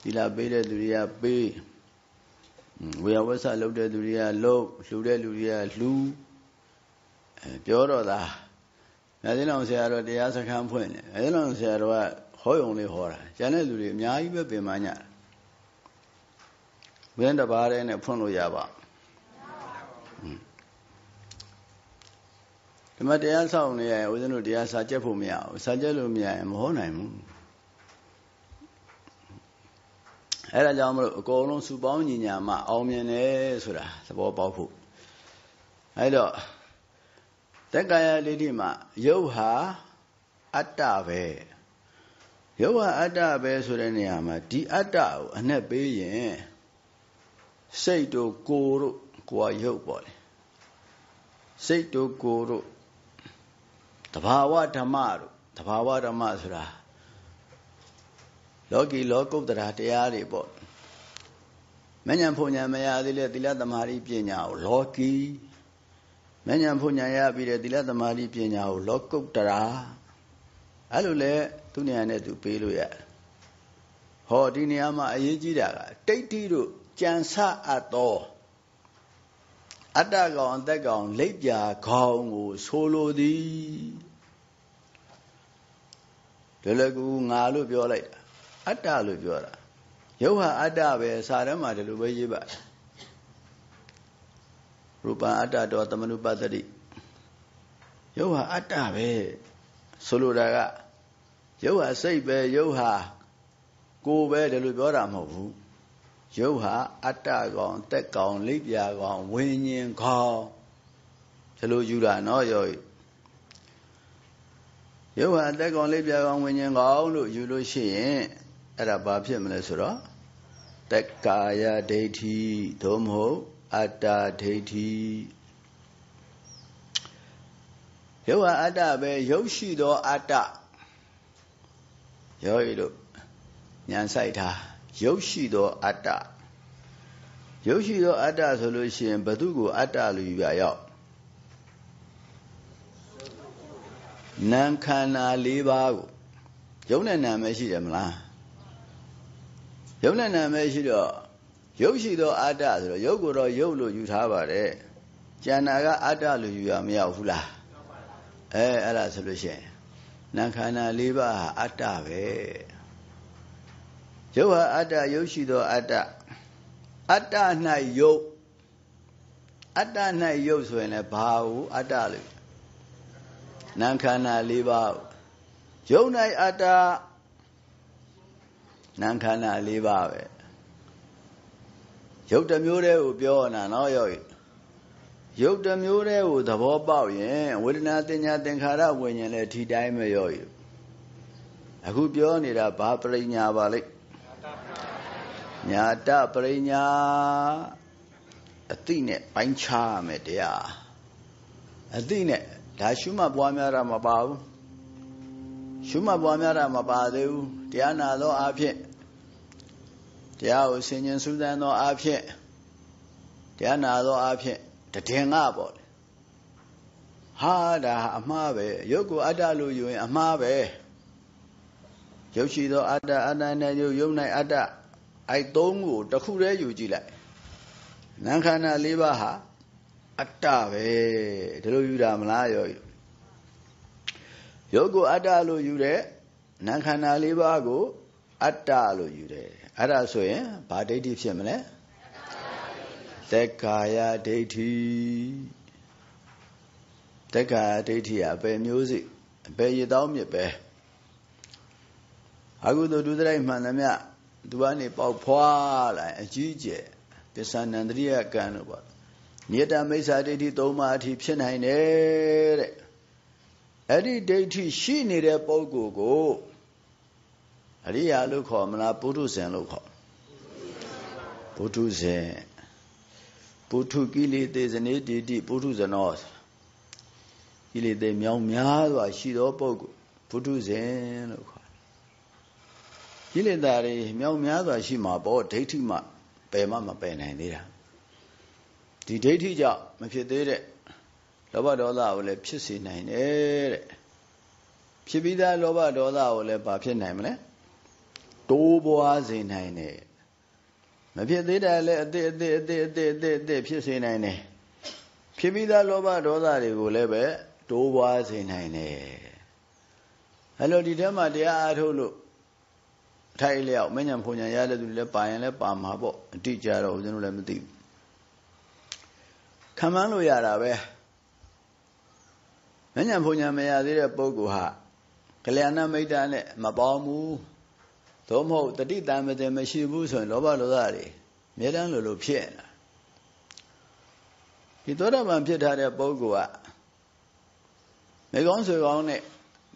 ဒီလာပေးတဲ့လူတွေကပေးဝေယဝဆလုပ်တဲ့လူတွေကလှုပ်လှူတဲ့လူတွေကလှူအဲပြောတော့တာငါသိလောင်ဆရာတော်တရားစခန်းဖွင့်တယ်ငါသိလောင်ဆရာတော်ကဟောယုံလေးဟောတာကျန်တဲ့လူတွေအများကြီးပဲပင်ပန်းညဘယ်တပါးတည်းနဲ့ဖွင့်လို့ရပါဓမ္မတရားဆောင်နေရင်ဦးဇင်းတို့တရားစာကြက်ဖို့မရဘူးစာကြက်လို့မရရင်မဟောနိုင်ဘူးအဲ့ဒါကြောင့်မလို့အကုန်လုံးစုပေါင်းညီညာမှအောင်မြင်တယ်ဆိုတာသဘောပေါက်ဖို့အဲ့တော့တက္ကာယဒိဋ္ဌိမှာယုတ်ဟာအတ္တပဲယုတ်ဟာအတ္တပဲဆိုတဲ့နေရာမှာဒီအတ္တကိုအနှက်ပေးရင်စိတ်တို့ကိုယ်တို့ကိုယ်ကယုတ်ပေါ့လေစိတ်တို့ကိုယ်တို့တဘာဝဓမ္မတို့တဘာဝဓမ္မဆိုတာလောကီလောကုတ္တရာတရားတွေပေါ့မဉ္ဇဉ်ဖုန်ဉဏ်မရသေးလေသီလသမารိပညာကိုလောကီမဉ္ဇဉ်ဖုန်ဉဏ်ရပြီးတဲ့သီလသမารိပညာကိုလောကုတ္တရာအဲ့လိုလဲသူနေရာနဲ့သူပေးလို့ရဟောဒီနေရာမှာအရေးကြီးတာက တိတ်တိတို့ကြံဆအပ်သောအတ္တကောင်အသက်ကောင်လက်ပြာကောင်ကို ဆိုလိုသည်လွယ်လွယ်ကူငါလို့ပြောလိုက်တာအတ္တလို့ပြောတာရုပ်ဟာအတ္တပဲစာထဲမှာဒီလိုပဲရေးပါရူပံအတ္တတောသမနုပတ္တိရုပ်ဟာ အတ္တပဲဆိုလိုတာကရုပ်ဟာစိတ်ပဲရုပ်ဟာကိုယ်ပဲဒီလိုပြောတာမဟုတ်ဘူးရုပ်ဟာအတ္တကောင်တက်ကောင်လိပ်ပြာကောင်ဝิญဉ်ကောင်ဒီလိုယူတာနော်ယောဂီရုပ်ဟာတက်ကောင်လိပ်ပြာကောင်ဝิญဉ်ကောင်လို့ယူလို့ရှိရင်အဲ့ဒါဘာဖြစ်မလဲဆိုတော့တက္ကာယဒိဋ္ဌိသို့မဟုတ်အတ္တဒိဋ္ဌိရုပ်ဟာအတ္တပဲရုပ်ရှိသောအတ္တယောဂီတို့ဉာဏ်ဆိုင်တာရုပ်ရှိသော အတ္တရုပ်ရှိသောအတ္တဆိုလို့ရှိရင်ဘသူကိုအတ္တလူပြရောက်နာမ်ခန္ဓာ၄ပါးကိုရုပ်နဲ့နာမ်ပဲရှိတယ်မလားရုပ်နဲ့နာမည်ရှိတော့ရုပ်ရှိသောအတ္တဆိုတော့ရုပ်ကိုတော့ရုပ်လို့ယူထားပါတယ်ကျန်တာကအတ္တလို့ယူရမရဘူးလားအဲအဲ့ဒါဆိုလို့ရှိရင်နာခန္ဓာ၄ပါးဟာအတ္တပဲရုပ်ဟာအတ္တရုပ်ရှိသောအတ္တအတ္တ၌ရုပ်အတ္တ၌ရုပ်ဆိုရင်လည်းဘာဟုအတ္တလို့နာခန္ဓာ၄ပါးရုပ်၌အတ္တနာခန္ဓာ၄ပါးပဲရုပ်တစ်မျိုးတည်းကိုပြောရတာနော်ယောဂီရုပ်တစ်မျိုးတည်းကိုသဘောပေါက်ရင်ဝေဒနာတင်ညာသင်္ခါရဝิญဉာဏ်လည်းထိတိုင်းမရောယူအခုပြောနေတာဘာပရိညာပါလိမ့်ညာတပရိညာအတိနဲ့ပိုင်းခြားရမယ်တရားအတိနဲ့ဒါရှုမှတ်ပွားများတာမပါဘူးရှုမှတ်ပွားများတာမပါသေးဘူးတရားနာသောအဖြစ်တရားကိုဆင်ញင်စူးစမ်းသောအဖြစ်တရားနာသောအဖြစ်တည်ငါပေါ့လေဟာဒါအမှားပဲရုပ်ကို အတ္တလို့ယူရင် အမှားပဲရုပ်ရှိသောအတ္တအတ္တနဲ့ရုပ်ရုပ်၌အတ္တအဲ့သုံးကိုတစ်ခုတည်းယူကြည့်လိုက်နံခန္ဓာ၄ပါးဟာအတ္တပဲဒီလိုယူတာမလားယောရုပ်ကိုအတ္တလို့ယူတဲ့နံခန္ဓာ၄ပါးကို အတ္တလို့ယူတယ်အဲ့ဒါဆိုရင်ဘာဒိဋ္ဌိဖြစ်မလဲသက္ကာယဒိဋ္ဌိသက္ကာယဒိဋ္ဌိကဘယ်မျိုးစိဘယ်ရတောင်းမြစ်ပဲအကုသိုလ်ဒုသရိုက်မှန်သမျှသူကနေပေါက်ဖွာလာအကြီးကျယ်ပစ္စနန္တရိယကံလို့ပေါ့မြေတ္တမိစ္ဆာဒိဋ္ဌိသုံးပါးအထိဖြစ်နိုင်တယ်တဲ့အဲ့ဒီဒိဋ္ဌိရှိနေတဲ့ပုဂ္ဂိုလ်ကိုအရိယာလို့ခေါ်မလားပုထုဇဉ်လို့ခေါ်ပုထုဇဉ်ပုထုကိလေသေဇနေတိတိပုထုဇနောကိလေသေမြောင်များစွာ ရှိသောပုဂ္ဂိုလ်ပုထုဇဉ်လို့ခေါ်ကိလေသာတွေမြောင်များစွာရှိမှာပေါ့ဒိဋ္ဌိမှပယ်မှမပယ်နိုင်သေးတာဒီဒိဋ္ဌိကြောင့်မဖြစ်သေးတဲ့လောဘဒေါသကိုလည်းဖြစ်စေနိုင်တယ်တဲ့ဖြစ်ပြီးသားလောဘဒေါသကိုလည်းဘာဖြစ်နိုင်မလဲတိုးပွားစေနိုင်တယ်မဖြစ်သေးတာလည်းအတိအတိအတိအတိအတိအတိဖြစ်စေနိုင်တယ်ဖြစ်ပြီးသားလောဘဒေါသတွေကိုလည်းပဲတိုးပွားစေနိုင်တယ်အဲ့လိုဒီထဲမှာတရားအားထုတ်လို့အထိုက်လျောက်မဉဏ်ဖုန်ဉဏ်ရတဲ့သူတွေလည်းပါရင်လည်းပါမှာပေါ့အတိကြတော့ဦးဇင်းတို့လည်းမသိဘူးခံမှန်းလို့ရတာပဲမဉဏ်ဖုန်ဉဏ်မရသေးတဲ့ပုဂ္ဂိုလ်ဟာကလျာဏမိတ်တာနဲ့မပေါင်းဘူးသို့မဟုတ်တတိတံမတင်မရှိဘူးဆိုရင် လောဘဒေါသတွေမြဲတမ်းလိုလိုဖြစ်နေတာဒီသောတာပန်ဖြစ်ထားတဲ့ပုဂ္ဂိုလ်ကမေကောင်းဆွေကောင်းနဲ့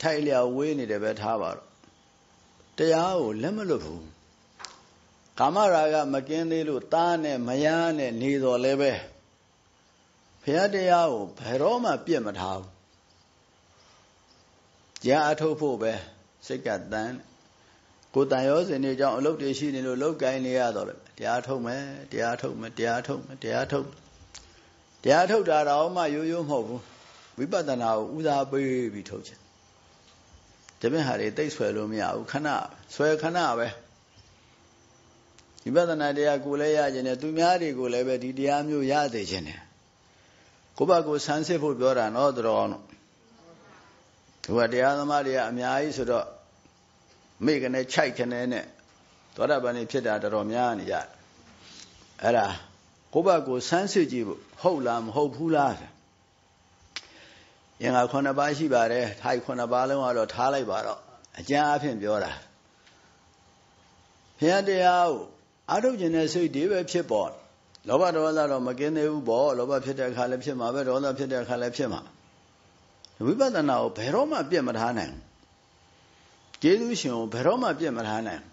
ထိုက်လျော်ဝေးနေတယ်ပဲထားပါတော့တရားကိုလက်မလွတ်ဘူးကာမရာဂမကင်းသေးလို့သားနဲ့မယားနဲ့နေတော်လဲပဲဘုရားတရားကိုဘယ်တော့မှပြစ်မထားဘူးကြားအထုတ်ဖို့ပဲစိတ်ကတန်းကိုတန်ရောစင်တွေကြောင့်အလုပ်တွေရှိနေလို့လုပ်ကိုင်းနေရတော့လေတရားထုတ်မယ်တရားထုတ်မယ်တရားထုတ်မယ်တရားထုတ်တရားထုတ်တာတော့မှရိုးရိုးမဟုတ်ဘူးဝိပဿနာကိုဦးစားပေးပြီးထုတ်ချင်တပည့်ဟာတွေတိတ်ဆွဲလို့မရဘူးခဏဆွဲခဏပဲဝိပဿနာတရားကိုလည်းရကျင်တယ်သူများတွေကိုလည်းပဲဒီတရားမျိုးရသေးခြင်းတယ်ကိုဘကိုဆန်းစစ်ဖို့ပြောတာနော်တော်တော်ဒီကတရားသမားတွေကအများကြီးဆိုတော့မိကနေခြိုက်ခနေနဲ့သောတာပန်နေဖြစ်တာတော်တော်များနေကြအဲ့ဒါကိုယ့်ဘက်ကိုဆန်းစစ်ကြည့်ဖို့ဟုတ်လားမဟုတ်ဘူးလားရင်ငါခုနှစ်ပါးရှိပါတယ်ထိုက်ခုနှစ်ပါးလုံးကတော့ထားလိုက်ပါတော့အကျမ်းအဖြစ်ပြောတာဘုရားတရားကိုအာထုတ်ခြင်းနဲ့စိတ်တွေပဲဖြစ်ပေါ်လောဘဒေါသတော့မကင်းသေးဘူးပေါ့လောဘဖြစ်တဲ့အခါလည်းဖြစ်မှာပဲဒေါသဖြစ်တဲ့အခါလည်းဖြစ်မှာဝိပဿနာကိုဘယ်တော့မှပြတ်မထားနိုင်ဘူးကျေးဇူးရှင်ကိုဘယ်တော့မှပြစ်မထားနိုင်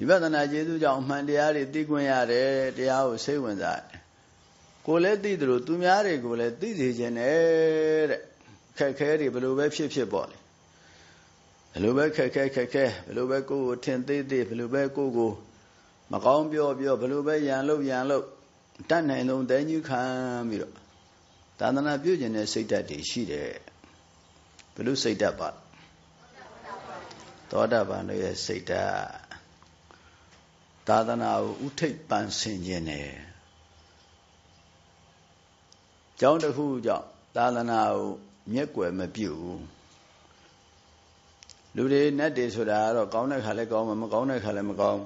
ဝိပဿနာကျေးဇူးကြောင့်အမှန်တရားတွေသိခွင့်ရတယ်တရားကိုစိတ်ဝင်စားတယ်ကိုလည်းသိတယ်လို့သူများတွေကိုလည်းသိစေခြင်းနဲ့တဲ့ခက်ခဲတွေဘယ်လိုပဲဖြစ်ဖြစ်ပေါ့လေဘယ်လိုပဲခက်ခဲခက်ခဲဘယ်လိုပဲကိုယ်ကိုထင်သေးသေးဘယ်လိုပဲကိုယ်ကိုမကောင်းပြောပြောဘယ်လိုပဲရန်လို့ရန်လို့တတ်နိုင်ဆုံးတည်ညှခံပြီးတော့သာသနာပြုကျင်တဲ့စိတ်ဓာတ်တွေရှိတယ်ဘယ်လိုစိတ်ဓာတ်ပါလဲသောတာပန်တို့ရဲ့စိတ်ဓာတ်သာသနာကိုဥထိပ်ပန်ဆင်ခြင်းနဲ့ကြောင်းတစ်ခုကြောင့်သာသနာကိုမျက်ွယ်မပြုတ်လူတွေနဲ့တည်းဆိုတာကတော့ကောင်းတဲ့ခါလဲကောင်းမှာမကောင်းတဲ့ခါလဲမကောင်း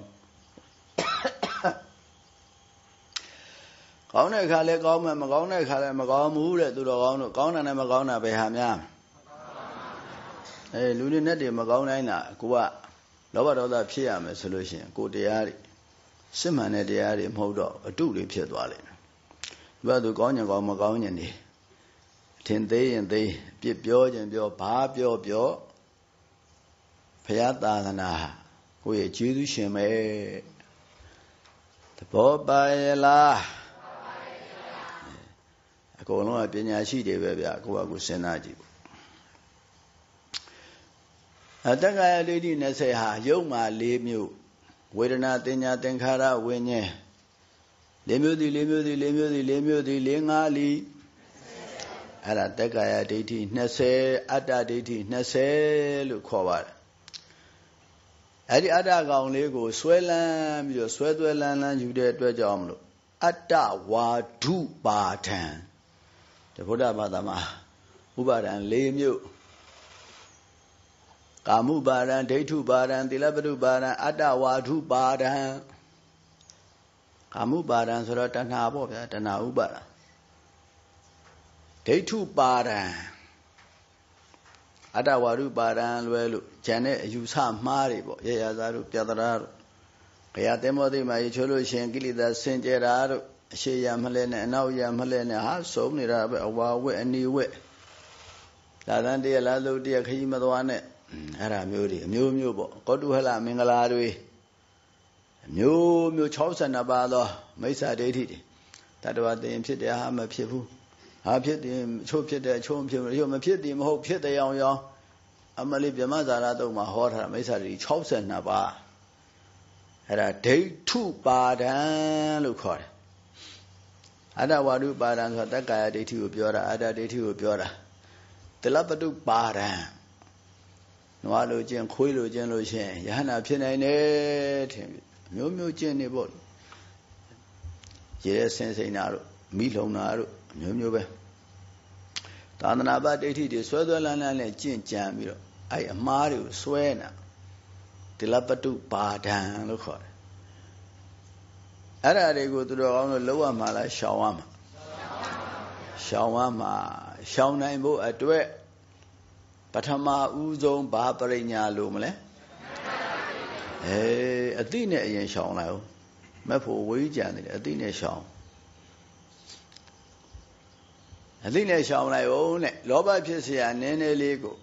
ကောင်းတဲ့ခါလဲကောင်းမှာမကောင်းတဲ့ခါလဲမကောင်းဘူးတဲ့သူတော်ကောင်းတို့ကောင်းတာနဲ့မကောင်းတာပဲဟာများအဲလူတွေနဲ့တွေမကောင်းတိုင်းတာကိုကလောဘဒေါသဖြစ်ရမယ်ဆိုလို့ရှိရင် ကိုတရားတွေစစ်မှန်တဲ့တရားတွေမဟုတ်တော့အတုတွေဖြစ်သွားလိမ့်မယ်။ဘာသူကောင်းညံကောင်းမကောင်းညံနေထင်သေးရင်သေးပြစ်ပြောခြင်းပြောဘာပြောပြောဘုရားသာသနာကိုယ့်ရဲ့ကျေးဇူးရှင်ပဲသဘောပါရဲ့လားအကုန်လုံးကပညာရှိတွေပဲဗျာကိုယ့်ဟာကိုယ်စဉ်းစားကြည့်တက္ကရာဒိဋ္ဌိ20ဟာယုတ်မာ၄မျိုးဝေဒနာတင်ညာသင်္ခါရဝိညာဉ်၄မျိုးသည်၄မျိုးသည်၄မျိုးသည်၄မျိုးသည်၄၅လီအဲ့ဒါတက္ကရာဒိဋ္ဌိ20အတ္တဒိဋ္ဌိ20လို့ခေါ်ပါတယ်အဲ့ဒီအတ္တကောင်လေးကိုဆွဲလန်းပြီးတော့ဆွဲသွဲလန်းလန်းယူတဲ့အတွက်ကြောင့်မလို့အတ္တဝါဒုပါထံတဗုဒ္ဓဘာသာမှာဥပါဒံ၄မျိုးကာမှုပါဒံဒိဋ္ဌုပါဒံသီလပတုပါဒံအတ္တဝါထုပါဒံကာမှုပါဒံဆိုတော့တဏှာပေါ့ဗျာတဏှာဥပါဒံဒိဋ္ဌုပါဒံအတ္တဝါရုပါဒံလွဲလို့ဉာဏ်နဲ့အယူဆမှားတွေပေါ့ရေရာဇာတို့ပြတရာတို့ဘုရားသင်္ဘောသိမှာရေချိုးလို့ရှင်ကိလေသာဆင်ကြတာတို့အရှိရမလဲနဲ့အနောက်ရမလဲနဲ့ဟာစုံနေတာပဲအဝါဝက်အနီဝက်လာတန်တရလာလို့တရခကြီးမသွားနဲ့အဲ့ဒါမျိုးတွေအမျိုးမျိုးပေါ့ကောတုဟလမင်္ဂလာတွေအမျိုးမျိုး62ပါးသော မိစ္ဆာဒိဋ္ဌိတွေတတဝတရင် ဖြစ်တယ်ဟာမဖြစ်ဘူးဟာဖြစ်တယ်ချို့ဖြစ်တယ်ချို့မဖြစ်ဘူးချို့မဖြစ်တယ်မဟုတ်ဖြစ်တယ်အောင်ရောအမလေးဗြဟ္မဇာရတုံမှာဟောထားမိစ္ဆာဒိဋ္ဌိ62ပါးအဲ့ဒါဒိဋ္ဌုပါဒံလို့ခေါ်တယ်အတ္တဝါဒုပါဒံဆိုတာတက္ကာယဒိဋ္ဌိကိုပြောတာအတ္တဒိဋ္ဌိကိုပြောတာတလပတုပါဒံနွားလိုကျင့်ခွေးလိုကျင့်လို့ရှိရင်ယဟနာဖြစ်နိုင်တယ်ထင်ပြီမျိုးမျိုးကျင့်နေပေါ့ရေဆင်းစိမ့်တာတို့မိလုံတာတို့မျိုးမျိုးပဲသာသနာ့ဘဒိဋ္ဌိတွေဆွဲဆွဲလန်းလန်းနဲ့ကျင့်ကြံပြီးတော့အဲ့အမှားတွေကိုဆွဲနေတာတိလပတုပါဒံလို့ခေါ်တယ်အဲ့ဒါတွေကိုသူတော်ကောင်းတို့လောက်ရမှာလားရှောင်ရမှာရှောင်ရမှာရှောင်နိုင်ဖို့အတွက်ပထမဦးဆုံးဘာပရိညာလို့မလဲအဲအတိနဲ့အရင်ရှောင်လိုက်ဦးမက်ဖို့ဝေးကြံတယ်အတိနဲ့ရှောင်အတိနဲ့ရှောင်လိုက်ဦးနဲ့လောဘဖြစ်เสียနည်းနည်းလေးကို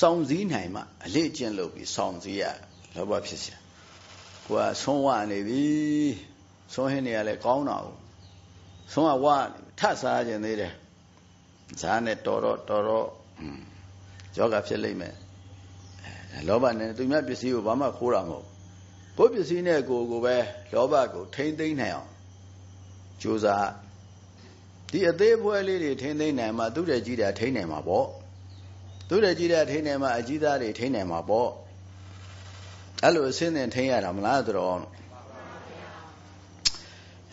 စောင့်စည်းနိုင်မှအလေ့ကျင့်လုပ်ပြီးစောင့်စည်းရလောဘဖြစ်เสียကိုကဆုံးဝနေပြီဆုံးဟင်းနေရလဲကောင်းတာဦးဆုံးကဝထဆားခြင်းသေးတယ်ဇာနဲ့တော်တော့တော်တော့ယောဂဖြစ်လိမ့်မယ်လောဘနဲ့သူများပစ္စည်းကိုဘာမှခိုးတာမဟုတ်ကိုယ်ပစ္စည်းနဲ့ကိုယ်ကိုပဲလောဘကိုထိမ့်သိမ့်နိုင်အောင်ကြိုးစားဒီအသေးဖွဲလေးတွေထိမ့်သိမ့်နိုင်မှသူ့တဲ့ကြီးတာထိမ့်နိုင်မှာပေါ့သူ့တဲ့ကြီးတာထိမ့်နိုင်မှအကြီးသားတွေထိမ့်နိုင်မှာပေါ့အဲ့လိုအစင်းနဲ့ထိမ့်ရတာမလားဆိုတော့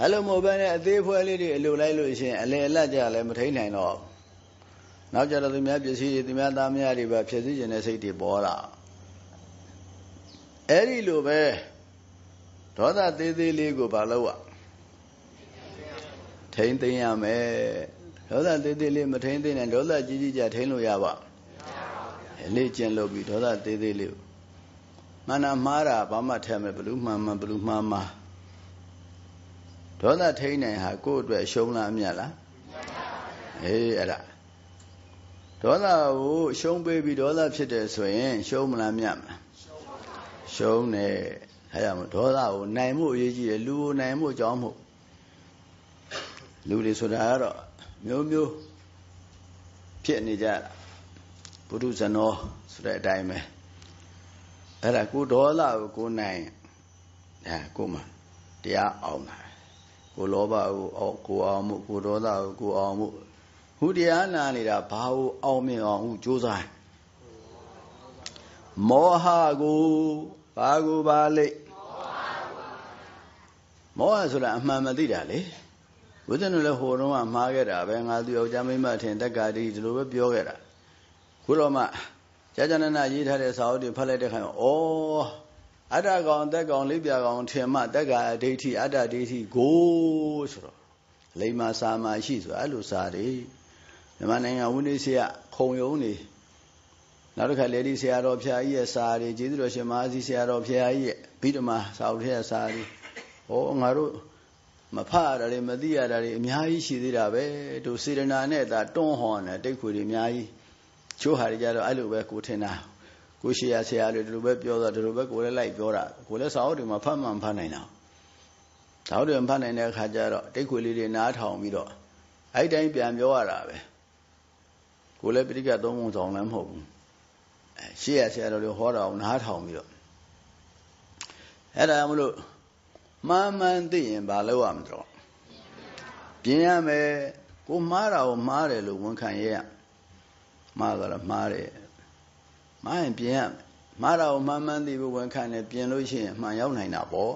အဲ့လိုမဟုတ်ဘဲနဲ့အသေးဖွဲလေးတွေအလိုလိုက်လို့ရှိရင်အလေအလတ်ကြလည်းမထိမ့်နိုင်တော့နောက်ကြတော့သူများပစ္စည်းတွေသူများသားများတွေပဲဖြည့်ဆည်းခြင်းတဲ့စိတ်တွေပေါ်လာအဲ့ဒီလိုပဲဒေါသသေးသေးလေးကိုဘာလို့อ่ะထိမ့်သိမ်းရမယ်ဒေါသသေးသေးလေးမထိမ့်သိမ်းနဲ့ဒေါသကြီးကြီးကြထိမ့်လို့ရပါလေ့ကျင့်လုပ်ပြီးဒေါသသေးသေးလေးကိုမှန်တာမှားတာဘာမှထဲမဲ့ဘလူးမှန်မှန်ဘလူးမှားမှားဒေါသထိမ့်နိုင်ဟာကိုယ့်အတွက်အရှုံးလားအမြတ်လားအေးအဲ့ဒါဒေါသကိုရှုံးပေးပြီးဒေါသဖြစ်တယ်ဆိုရင်ရှုံးမလားမြတ်မလားရှုံးတယ်အဲဒါမို့ဒေါသကိုနိုင်မှုအရေးကြီးတယ်လူကိုနိုင်မှုအကြောင်းမို့လူတွေဆိုတာကတော့မျိုးမျိုးဖြစ်နေကြဘုဒ္ဓဇနောဆိုတဲ့အတိုင်းပဲအဲ့ဒါကိုဒေါသကိုကိုနိုင်အဲကိုမှတရားအောင်တာကိုလောဘကိုကိုအောင်မှုကိုဒေါသကိုကိုအောင်မှုဟူတရားနာနေတာဘာကိုအောင်မြင်အောင်ဟူကြိုးစားမောဟကိုဘာကိုပါလိမ့်မောဟဆိုတာအမှန်မသိတာလေဝိဇ္ဇနလည်းဟိုတော့ကမှားခဲ့တာပဲငါသူယောက်ျားမိန်းမထင်တက္ကတိဒီလိုပဲပြောခဲ့တာခုတော့မှကြာကြာနာနာရေးထားတဲ့စာအုပ်တွေဖတ်လိုက်တဲ့ခါမှာဩအတ္တကောင်တက်ကောင်လိပြကောင်ထင်မှတက္ကဒိဋ္ဌိအတ္တဒိဋ္ဌိကိုဆိုတော့လိမ္မာစာမှာရှိဆိုအဲ့လိုစာတွေမြန်မာနိုင်ငံဝန်ကြီးဆရာခုံရုံးနေနောက်တစ်ခါလေဒီဆရာတော်ဖျားကြီးရဲ့စာတွေကျေးဇူးတော်ရှင်မဟာစီဆရာတော်ဖျားကြီးရဲ့ဗိဓမာစာအုပ်ထဲကစာတွေဟောငါတို့မဖရတာတွေမသိရတာတွေအများကြီးရှိသေးတာပဲတို့စေတနာနဲ့သာတွန်းဟောနေတိတ်ခွေတွေအများကြီးချိုးဟာတွေကြတော့အဲ့လိုပဲကိုထင်တာကိုရှိရဆရာတွေဒီလိုပဲပြောတာဒီလိုပဲကိုလည်းလိုက်ပြောတာကိုလည်းစာအုပ်တွေမှာဖတ်မှန်ဖတ်နိုင်တာစာအုပ်တွေဖတ်နိုင်တဲ့အခါကျတော့တိတ်ခွေလေးတွေနားထောင်ပြီးတော့အဲ့တိုင်းပြန်ပြောရတာပဲကိုလည်းပဋိက္ခသုံးပုံဆောင်လည်းမဟုတ်ဘူးရှေ့ရဆရာတော်တွေဟောတာအောင်နားထောင်ပြီးတော့အဲ့ဒါမလို့မှန်မှန်သိရင်ဘာလုပ်ရမလို့ပြင်ရမယ်ကိုမှားတာကိုမှားတယ်လို့ဝန်ခံရရမှားတော့မှားတယ်မှားရင်ပြင်ရမယ်မှားတာကိုမှန်မှန်သိဖို့ဝန်ခံတယ်ပြင်လို့ရှိရင်မှန်ရောက်နိုင်တာပေါ့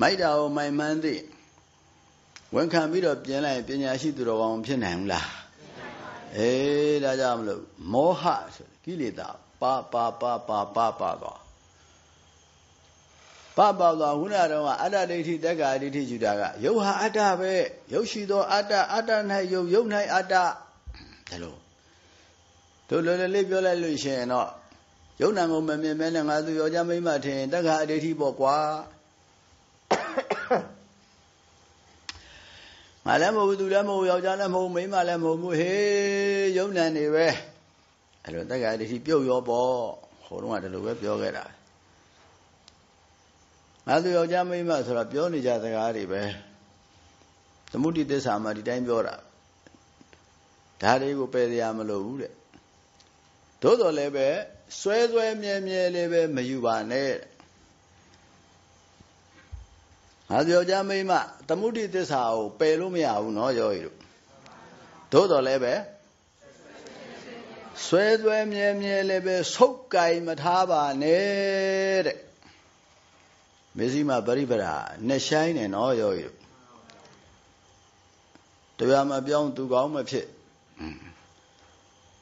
မိုက်တာကိုမိုင်မှန်သိဝန်ခံပြီးတော့ပြင်လိုက်ပညာရှိသူတော်ဘာမှဖြစ်နိုင်ဘူးလားအေးဒါကြောင့်မလို့မောဟဆိုကိလေသာပါပါပါပါပါပါသွားပပသွားခုနတော့ကအတ္တဒိဋ္ဌိတက္ကာဒိဋ္ဌိယူတာကယုတ်ဟာအတ္တပဲယုတ်ရှိသောအတ္တအတ္တ၌ယုတ်ယုတ်၌အတ္တဒါလို့တို့လွယ်လွယ်လေးပြောလိုက်လို့ရှိရင်တော့ယုတ်နံကိုမမြင်မဲနဲ့ငါသူယောက်ျားမိန်းမထင်တက္ကာဒိဋ္ဌိပေါ့ကွာငါလည်းမဟုတ်ဘူးသူလည်းမဟုတ်ယောက်ျားလည်းမဟုတ်မိန်းမလည်းမဟုတ်ဘူးဟေးယုံနံနေပဲအဲ့လိုတက္ကရာဒိဋ္ဌိပြုတ်ရောပေါ့ဟိုတုန်းကဒီလိုပဲပြောခဲ့တာငါသူယောက်ျားမိန်းမဆိုတာပြောနေကြစကားတွေပဲသမုဒိသစ္စာမှာဒီတိုင်းပြောတာဒါတွေကိုပယ်စရာမလိုဘူးတဲ့သို့တော်လည်းပဲဆွဲဆွဲမြဲမြဲလေးပဲမယူပါနဲ့ငါပြောကြမိမသမှုတိသစ္စာကိုပယ်လို့မရဘူးနော်ယောဂီတို့သို့တော်လည်းပဲဆွဲဆွဲမြဲမြဲလည်းပဲဆုတ်ကင်မထားပါနဲ့တဲ့မေဇိမပရိပရာနဲ့ဆိုင်တယ်နော်ယောဂီတို့တရားမပြောင်းသူကောင်းမဖြစ်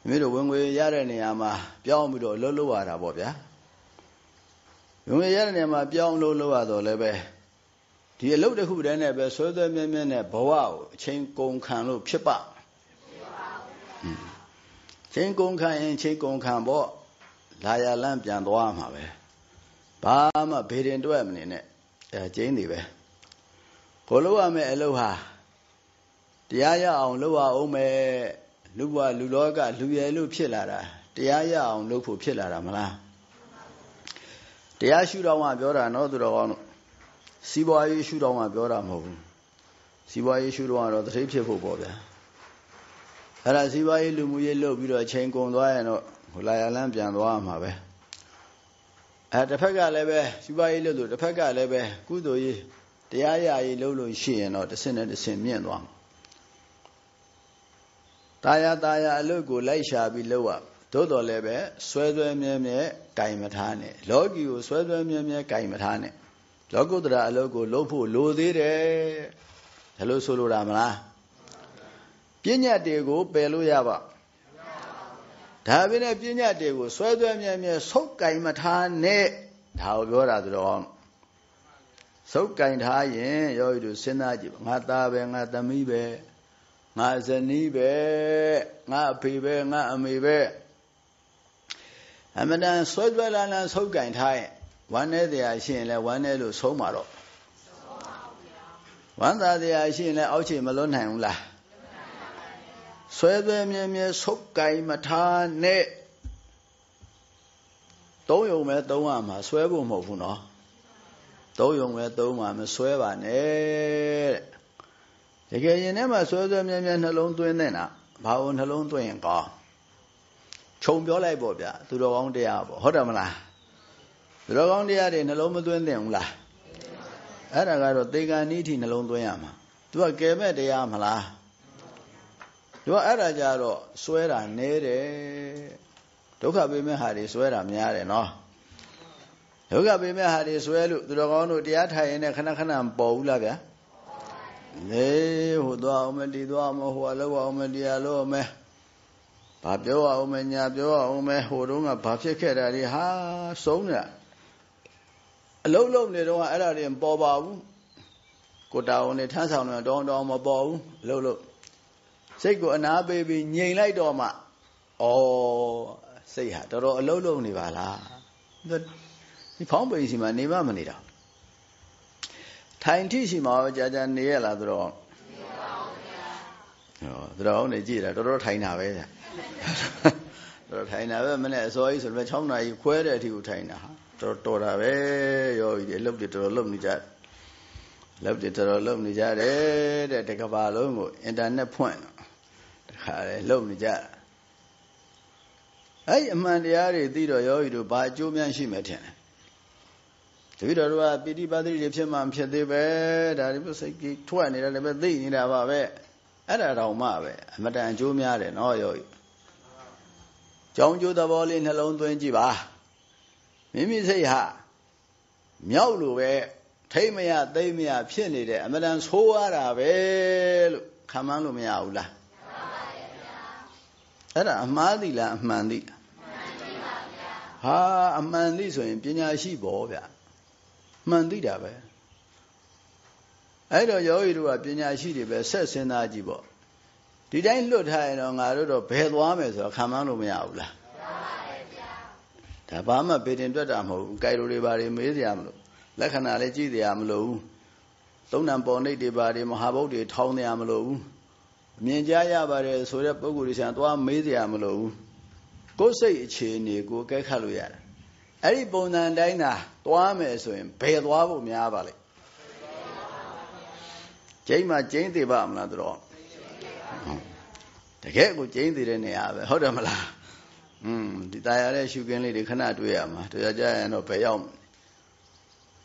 မိတို့ဝင်ငွေရတဲ့နေရာမှာပြောင်းပြီးတော့လှုပ်လှုပ်ရတာပေါ့ဗျာဝင်ငွေရတဲ့နေရာမှာပြောင်းလှုပ်လှုပ်ရတော့လည်းပဲဒီအလုပ်တစ်ခုတည်းနဲ့ပဲဆွဲဆွဲမြဲမြဲနဲ့ဘဝကိုအချိန်ကုန်ခံလို့ဖြစ်ပါ့ချင်းကုန်ခံရင်ချင်းကုန်ခံပေါ့လာရလန့်ပြန်သွားမှာပဲဘာမှဘေဒင်တွက်မနေနဲ့အဲကျင်းနေပဲကိုလို့ရမယ့်အလုပ်ဟာတရားရအောင်လုပ်ရအောင်ပဲလူဘဝလူလောက လူရယ်လို့ဖြစ်လာတာတရားရအောင် လုပ်ဖို့ဖြစ်လာတာမလားတရားရှုတော့မှပြောတာနော်သူတော်ကောင်းတို့စီးပွားရေးရှုထောင့်ကပြောတာမဟုတ်ဘူးစီးပွားရေးရှုထောင့်ကတော့တတိဖြစ်ဖို့ပေါ့ဗျာအဲ့ဒါစီးပွားရေးလူမှုရေးလုပ်ပြီးတော့အချိန်ကုန်သွားရင်တော့ဟိုလာရလန်းပြန်သွားမှာပဲအဲတစ်ဖက်ကလည်းပဲစီးပွားရေးလုပ်လို့တစ်ဖက်ကလည်းပဲကုသိုလ်ရေးတရားရာရေးလုပ်လို့ရှိရင်တော့တစ်ဆင့်နဲ့တစ်ဆင့်မြင့်သွားမှာတာယာတာယာအလုပ်ကိုလိုက်ရှာပြီးလုပ်ရသို့တော်လည်းပဲဆွဲဆွဲမြဲမြဲဂိုင်မထားနဲ့လောကီကိုဆွဲဆွဲမြဲမြဲဂိုင်မထားနဲ့လောကုတ္တရာအလုပ်ကိုလုပ်ဖို့လိုသေးတယ်ဒါလို့ဆိုလိုတာမလားပြညတ်တွေကိုပယ်လို့ရပါဒါပဲနဲ့ပြညတ်တွေကိုဆွဲဆွဲမြဲမြဲဆုပ်ကင်မထားနဲ့ဒါကိုပြောတာဆိုတော့ဆုပ်ကင်ထားရင်ယောဂီတို့စဉ်းစားကြည့်ပါငါသားပဲငါသမီးပဲငါဇနီးပဲငါအဖေပဲငါအမေပဲအမှန်တန်ဆွဲဆွဲလန်းလန်းဆုပ်ကင်ထားရင်ဝမ်းနေတရားရှိရင်လည်းဝမ်းနေလို့ဆုံးပါတော့ဝမ်းသာတရားရှိရင်လည်းအောက်ခြေမလွတ်နိုင်ဘူးလားဆွဲသွဲမြဲမြဲဆုပ်ကိုင်မထားနဲ့သုံးယုံပဲသုံးရမှာဆွဲဖို့မဟုတ်ဘူးနော်သုံးယုံပဲသုံးမှာမဆွဲပါနဲ့တကယ်ရင်ထဲမှာဆွဲဆွဲမြဲမြဲနှလုံးသွင်းတဲ့နာဘာလို့နှလုံးသွင်းရင်ကောင်းခြုံပြောလိုက်ပေါ့ဗျာသူတော်ကောင်းတရားပေါ့ဟုတ်တယ်မလားသရောကောင်းတရားတွေနှလုံးမသွင်းသင့်ဘူးလားအဲ့ဒါကတော့သေကံဤထိနှလုံးသွင်းရမှာသူကကယ်မဲ့တရားမလားသူကအဲ့ဒါကြတော့စွဲတာနဲတယ်ဒုက္ခပေမဲ့ဟာတွေစွဲတာများတယ်နော်ဒုက္ခပေမဲ့ဟာတွေစွဲလို့သူတော်ကောင်းတို့တရားထိုင်ရင်လည်းခဏခဏပေါ်ဘူးလားဗျာလေဟိုသွားအောင်မဒီသွားအောင်ဟိုအလောက်အောင်မဒီအလောက်အောင်မဘာပြောအောင်မညာပြောအောင်မဟိုတုန်းကဘာဖြစ်ခဲ့တာတွေဟာ ဆုံးတယ်အလုံးလုံးနေတော့အဲ့ဒါတွေမပေါ်ပါဘူးကိုတာဝန်တွေထမ်းဆောင်နေတော့တောင်းတောင်းမပေါ်ဘူးအလုံးလုံးစိတ်ကိုအနာပေးပြီးငြိမ်လိုက်တော့မှဩစိတ်ဟာတော်တော်အလုံးလုံးနေပါလားဒီဖောင်းပိန်စီမှာနေမမနေတာထိုင်ထိစီမှာကြာကြာနေရလားဆိုတော့ဟောသူတော်အောင်နေကြည့်တာတော်တော်ထိုင်တာပဲဗျာတော်တော်ထိုင်တာပဲမနေ့အစောကြီးဆိုတော့6နာရီခွဲတဲ့အထိကိုထိုင်တာဟာတော်တော်တာပဲယောဂီတွေအလုပ်တွေတော်တော်လုပ်နေကြတယ်လုပ်တွေတော်တော်လုပ်နေကြတယ်တဲ့တကဘာလုံးကိုအင်တာနက်ဖွင့်တခါလေလုပ်နေကြအဲ့အမှန်တရားတွေသိတော့ယောဂီတို့ဘာအကျိုးများရှိမှထင်တယ်တပည့်တော်တို့ကပိဋိပါတိတွေဖြစ်မှဖြစ်သေးပဲဒါတွေမျိုးစိတ်ကြီးထွက်နေတယ်လည်းပဲသိနေတာပါပဲအဲ့ဒါတောင်မှပဲအမတန်အကျိုးများတယ်နော်ယောဂီကြောင်းကျိုးသဘောလေးနှလုံးသွင်းကြည့်ပါမိမိစိတ်ဟာမြောက်လိုပဲထိမ့်မရသိမ့်မရဖြစ်နေတဲ့အမတန်ဆိုးရတာပဲလို့ခံမန်းလို့မရဘူးလားအဲ့ဒါအမှားသီလားအမှန်သီလားဟာအမှန်သီဆိုရင်ပညာရှိပေါ့ဗျမှန်သီတာပဲအဲ့တော့ယောဂီတို့ကပညာရှိတွေပဲဆက်စဉ်းစားကြည့်ပေါ့ဒီတိုင်းလွတ်ထားရင်တော့ငါတို့တော့ဘယ်သွားမယ်ဆိုတော့ခံမန်းလို့မရဘူးလားဒါဘာမှပေတင်တွက်တာမဟုတ်ဘူးကိုင်ရိုတွေဘာတွေမေးစရာမလိုလက္ခဏာလည်းကြည့်စရာမလိုဘူးသုံးနံပေါ်နှိပ်တွေဘာတွေမဟာဘုတ်တွေထောင်းစရာမလိုဘူးအမြင်ကြားရပါတယ်ဆိုတဲ့ပုံကိုယ်တွေဆံသွားမေးစရာမလိုဘူးကိုယ်စိတ်အခြေအနေကိုအကဲခတ်လို့ရတယ်အဲ့ဒီပုံစံတိုင်းသာသွားမယ်ဆိုရင်ဘယ်သွားဖို့များပါလဲကျိမ့်မှာကျိမ့်သေးပါမလားတို့တကယ်ကိုကျိမ့်သေးတဲ့နေရာပဲဟုတ်တယ်မလားอืมဒီตายရတဲ့ရှုခင်းလေးတွေခဏတွေ့ရမှာတွေ့ရကြရင်တော့ဘယ်ရောက်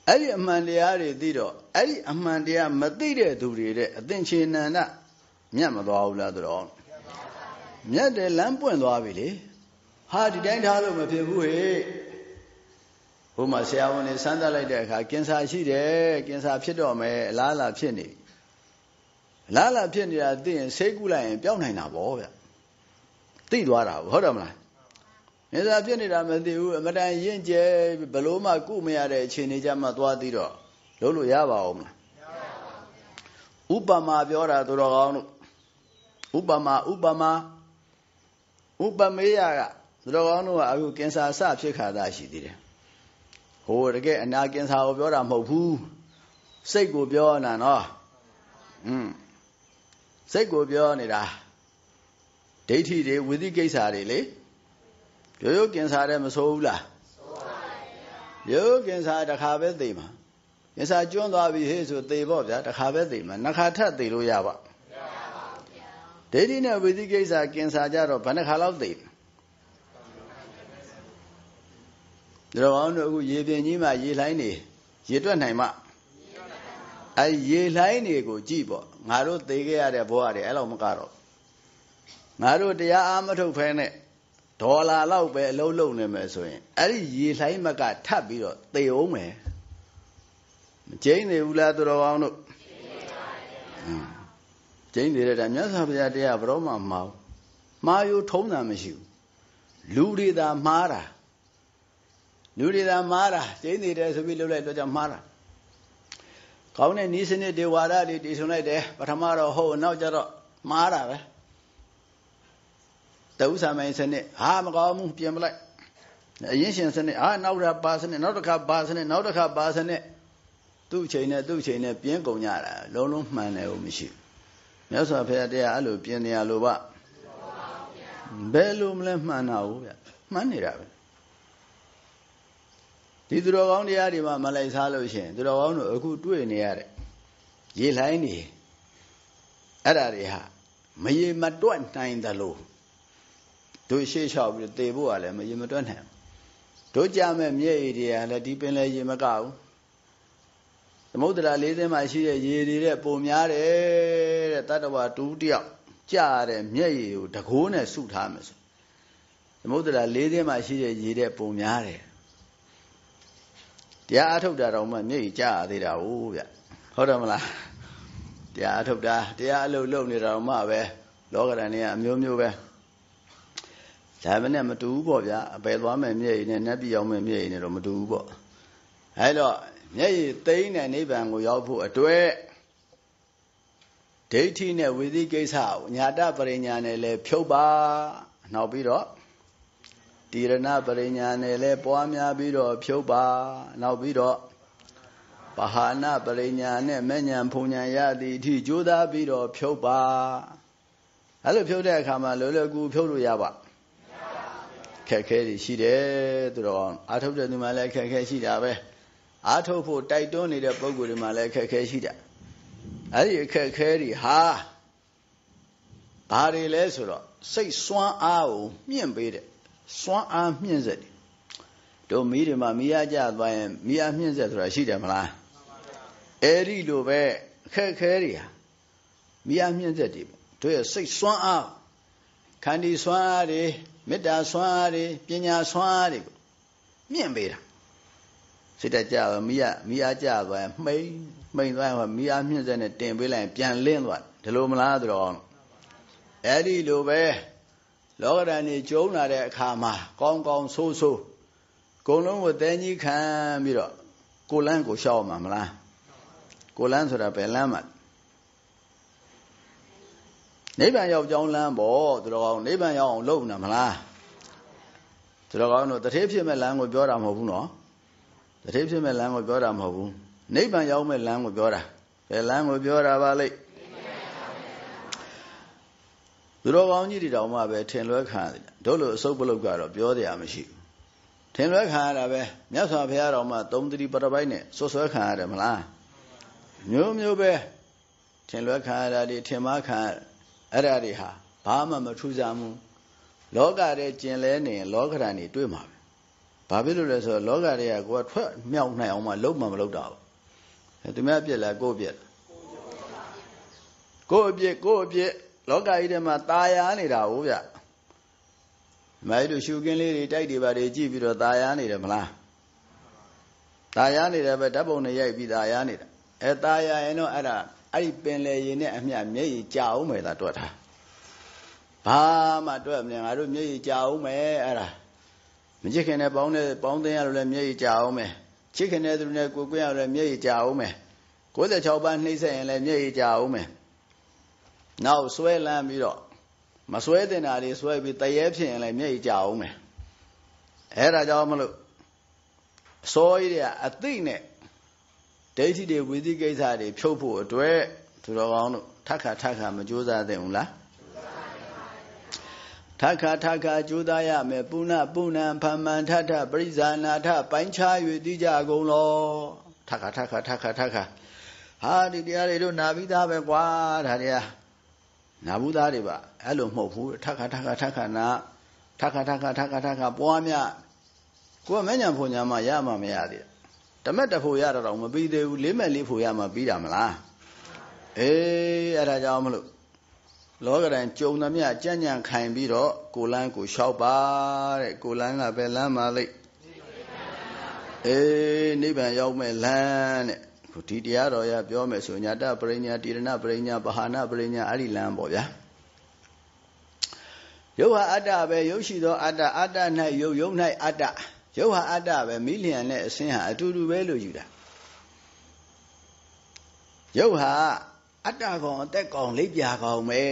အဲ့ဒီအမှန်တရားတွေသိတော့အဲ့ဒီအမှန်တရားမသိတဲ့သူတွေတဲ့အသင်္ချေနန္ဒမြတ်မသွားဘူးလားသူတော်မြတ်တယ်လမ်းပွင့်သွားပြီလေဟာဒီတိုင်းထားလို့မဖြစ်ဘူးဟဲ့ဟိုမှာဆရာဝန်တွေစမ်းသပ်လိုက်တဲ့အခါကင်ဆာရှိတယ်ကင်ဆာဖြစ်တော့မယ်အလားအလာဖြစ်နေအလားအလာဖြစ်နေတာသိရင်ဆေးကုလိုက်ရင်ပျောက်နိုင်တာဗောဗျသိသွားတာဟုတ်တယ်မလားနေစာဖြစ်နေတာမသိဘူးအမတန်ရင့်ကျဲဘလို့မှကုမရတဲ့အခြေအနေကြမှာသွားသီးတော့လုပ်လို့ရပါအောင်မလားဥပမာပြောတာသူတော်ကောင်းတို့ဥပမာဥပမာဥပမေယကသူတော်ကောင်းတို့ကအခုကင်ဆာအစဖြစ်ခါတာရှိသေးတယ်ဟိုတကယ်အနာကင်ဆာကိုပြောတာမဟုတ်ဘူးစိတ်ကိုပြောနေတာနော်อืมစိတ်ကိုပြောနေတာဒိဋ္ဌိတွေဝိသိကိစ္စတွေလေရိုးရိုးကင်ဆာတဲ့မဆိုးဘူးလားဆိုးပါဗျာရိုးရိုးကင်ဆာတစ်ခါပဲသိမှာကင်ဆာကျွန်းသွားပြီဟေ့ဆိုသေပေါ့ဗျာတစ်ခါပဲသေမှာနှစ်ခါထပ်သေလို့ရပါ့ဒိဋ္ဌိနဲ့ဝိသိကိစ္စကင်ဆာကြတော့ဘယ်နှခါလောက်သိလဲဒါတော့အခုရေပြင်ကြီးမှာရေလှိုင်းနေရေတွက်နိုင်မှအဲရေလှိုင်းတွေကိုကြည့်ပေါ့ငါတို့သိခဲ့ရတဲ့ဘဝတွေအဲ့လောက်မကတော့ငါတို့တရားအားမထုတ်ဖဲနဲ့ဒေါ်လာလောက်ပဲအလုံးလုံးနေမယ်ဆိုရင်အဲ့ဒီရေလှိုင်းမကထပ်ပြီးတော့သေအောင်မယ်မကျိန်းနေဘူးလားသူတော်ကောင်းတို့ကျိန်းနေတဲ့ဒါမြတ်စွာဘုရားတရားဘရောမှမအောင်မာယုထုံးတာမရှိဘူးလူတွေသာမားတာလူတွေသာမားတာကျိန်းနေတယ်ဆိုပြီးလှုပ်လိုက်တော့ကြမားတာကောင်းတဲ့ဤစနစ်ဒေဝါဒတွေတည်ဆုံလိုက်တယ်ပထမတော့ဟုတ်နောက်ကြတော့မားတာပဲဥ္စာမိုင်းစနစ်ဟာမကောင်းဘူးပြင်ပလိုက်အရင်ရှင်စနစ်ဟာနောက်တစ်ခါပါစနစ်နောက်တစ်ခါပါစနစ်နောက်တစ်ခါပါစနစ်သူ့အချိန်နဲ့သူ့အချိန်နဲ့ပြင်းကုန်ကြတာလုံးလုံးမှန်တယ်လို့မရှိဘူးမြတ်စွာဘုရားတရားအဲ့လိုပြင်းနေရလို့ဗျဘယ်လိုမလဲမှန်တာဟုတ်ဗျမှန်နေတာပဲဒီသူတော်ကောင်းတရားတွေမှာမလိုက်စားလို့ရှင်သူတော်ကောင်းတို့အခုတွေ့နေရတဲ့ရေလှိုင်းတွေအဲ့ဒါတွေဟာမရေမတွက်နိုင်သလို့တို့ရှေ့လျှောက်ပြီးတေဖို့ကလည်းမရင်မတွက်နိုင်ဘူးတို့ကြမဲ့မြေဧရိယာလည်းဒီပင်လည်းရင်မကဘူးသမုဒ္ဒရာ၄သိန်းမှာရှိတဲ့ရေတွေတဲ့ပုံများတယ်တဲ့တတ္တဝါတူတယောက်ကြတဲ့မြက်ရည်ကိုတကိုးနဲ့စုထားမယ်ဆိုသမုဒ္ဒရာ၄သိန်းမှာရှိတဲ့ရေတဲ့ပုံများတယ်တရားအထုတ်တာတော့မှမြက်ရည်ကြရသေးတာဟုတ်ဗျဟုတ်တယ်မလားတရားအထုတ်တာတရားအလုပ်လုပ်နေတာတော့မှပဲလောကဓာတ်တွေကအမျိုးမျိုးပဲဒါပဲနဲ့မတူဘူးပေါ့ဗျာအပယ်သွားမယ်မျက်ရည်နဲ့နတ်ပြည်ရောက်မယ်မျက်ရည်နဲ့တော့မတူဘူးပေါ့အဲတော့မျက်ရည်သိမ့်တဲ့နိဗ္ဗာန်ကိုရောက်ဖို့အတွက်ဒိဋ္ဌိနဲ့ဝိသိကိစ္စကိုညာတပရိညာနဲ့လဲဖြုတ်ပါနောက်ပြီးတော့တိရဏပရိညာနဲ့လဲပွားများပြီးတော့ဖြုတ်ပါ နောက်ပြီးတော့ပဟာနာပရိညာနဲ့မဉဏ်ဖုန်ဉဏ်ရသည့်အထိကြိုးစားပြီးတော့ဖြုတ်ပါအဲ့လိုဖြုတ်တဲ့အခါမှာလောလောကူဖြုတ်လို့ရပါခက်ခဲတွေရှိတယ်သူတော်ကောင်းအာထုတ်တဲ့သူမှလည်းခက်ခဲရှိတာပဲအာထုတ်ဖို့တိုက်တွန်းနေတဲ့ပုံကိုယ်တွေမှလည်းခက်ခဲရှိတာအဲ့ဒီအခက်ခဲတွေဟာဘာတွေလဲဆိုတော့စိတ် စွမ်းအားကိုမြင့်ပေးတဲ့စွမ်းအားမြင့်စေတယ်တို့မိတွေမှာမိရကြသွားရင်မိရမြင့်စေဆိုတာရှိတယ်မလားအဲ့ဒီလိုပဲအခက်ခဲတွေဟာမိရမြင့်စေတယ်တို့ရဲ့စိတ်စွမ်းအားခန္ဒီစွမ်းအားတွေမေတ္တာဆွမ်းအားတွေပညာဆွမ်းအားတွေကိုမြင့်ပေးတာစိတ်တကြပါမိရမိအားကြပါမိန်မိန်သွားရင်မိအားမြင့်စက်နဲ့တင်ပေးလိုက်ပြန်လင်းသွားဒီလိုမလားတော်အဲ့ဒီလိုပဲလောကဓာတ်နေကျုံလာတဲ့အခါမှာကောင်းကောင်းဆိုးဆိုးကုံလုံးကိုတဲကြီးခံပြီးတော့ကိုလန်းကိုရှောက်မှာမလားကိုလန်းဆိုတာဘယ်လန်းမှာနိဗ္ဗာန်ရောက်ကြောင်းလမ်းပေါ့သူတော်ကောင်းနိဗ္ဗာန်ရောက်အောင်လုပ်နေမလားသူတော်ကောင်းတို့တထေးဖြစ်မဲ့လမ်းကိုပြောတာမဟုတ်ဘူးနော်တထေးဖြစ်မဲ့လမ်းကိုပြောတာမဟုတ်ဘူးနိဗ္ဗာန်ရောက်မဲ့လမ်းကိုပြောတာဘယ်လမ်းကိုပြောတာပါလိမ့်သူတော်ကောင်းကြီးတွေတောင်မှပဲထင်လွဲခံရတယ်တို့လိုအစုပ်ပလုတ်ကတော့ပြောတရားမရှိဘူးထင်လွဲခံရတာပဲမြတ်စွာဘုရားတော်မှသုံးသတိပရပိုက်နဲ့ဆွဆွဲခံရတယ်မလားမျိုးမျိုးပဲထင်လွဲခံရတာတွေထင်မှားခံရတယ်အဲ့ဒါတွေဟာဘာမှမထူးဆန်းဘူးလောကတဲ့ကျင်လဲနေလောကဓာတ်တွေတွေ့မှာပဲဘာဖြစ်လို့လဲဆိုတော့လောကတွေကကိုယ်ကထွက်မြောက်နိုင်အောင်မှလုံးမမလုပ်တာဘူးသူများပြက်လားကိုယ်ပြက်ကိုယ်အပြစ်ကိုယ်အပြစ်လောကကြီးထဲမှာตายရနေတာဟုတ်ဗျမိုင်းတို့ရှုကင်းလေးတွေတိုက်တွေပါတွေကြည့်ပြီးတော့ตายရနေတယ်မလားตายရနေတယ်ပဲဓာတ်ပုံတွေရိုက်ပြီးตายရနေတာအဲตายရရင်တော့အဲ့ဒါအဲ့ဒီပင်လေရင်နဲ့အမျှမျက်ရည်ကြာအောင်မယ်သာတွက်တာဘာမှတွက်မလဲငါတို့မျက်ရည်ကြာအောင်မယ်အဲ့ဒါမချစ်ခင်နဲ့ပေါင်းတဲ့ပေါင်းသင်းရလို့လည်းမျက်ရည်ကြာအောင်မယ်ချစ်ခင်တဲ့သူနဲ့ကိုကိုရလည်းမျက်ရည်ကြာအောင်မယ်96ပန်းနှိမ့်ဆက်ရင်လည်းမျက်ရည်ကြာအောင်မယ်နောက်ဆွဲလန်းပြီးတော့မဆွဲတင်တာတွေဆွဲပြီးတရေဖြစ်ရင်လည်းမျက်ရည်ကြာအောင်မယ်အဲ့ဒါကြောင့်မလို့စောကြီးတွေကအသိနဲ့ဒိဋ္ဌိတွေဝိသိကိစ္စတွေဖြုတ်ဖို့အတွက်သူတော်ကောင်းတို့ထပ်ခါထပ်ခါမကြိုးစားသင့်ဘူးလားထခါထခါကြိုးစားရမယ်ပုဏ္ဏပုဏ္ဏဖမ္မန္ထထပရိဇာနာထပိုင်းခြား၍သိကြကုန်လောထခါထခါထခါထခါဟာဒီတရားတွေတို့နာပြီးသားပဲကွာဒါတရားနာဘူးသားတွေပါအဲ့လိုမဟုတ်ဘူးထခါထခါထခါနာထခါထခါထခါထခါပွားများကိုယ်မဉဏ်ဖုန်ညာမှရမှမရသေးတမက်တဖို့ရတော့မပြီးသေးဘူးလေးမဲ့လေးဖို့ရမှပြီးတာမလားအေးအဲ့ဒါကြောင့်မလို့လောကရန်ကြုံသမျှကြံ့ကြံ့ခိုင်ပြီးတော့ကိုလန်းကိုလျှောက်ပါတဲ့ကိုလန်းကပဲလန်းပါလိမ့်အေးနိဗ္ဗာန်ရောက်မဲ့လန်းတဲ့ဒီတရားတော်ရပြောမယ်ဆိုညာတပရိညာတိရဏပရိညာပဟာနာပရိညာအဲ့ဒီလမ်းပေါ့ဗျာယုတ်ဟာအတ္တပဲယုတ်ရှိသောအတ္တအတ္တ၌ယုတ်ယုတ်၌အတ္တရုပ်ဟာအတ္တပဲမိလျံနဲ့အစင်းဟာအတူတူပဲလို့ယူတာရုပ်ဟာအတ္တကောင်အသက်ကောင်လိပ်ပြာကောင်ပဲ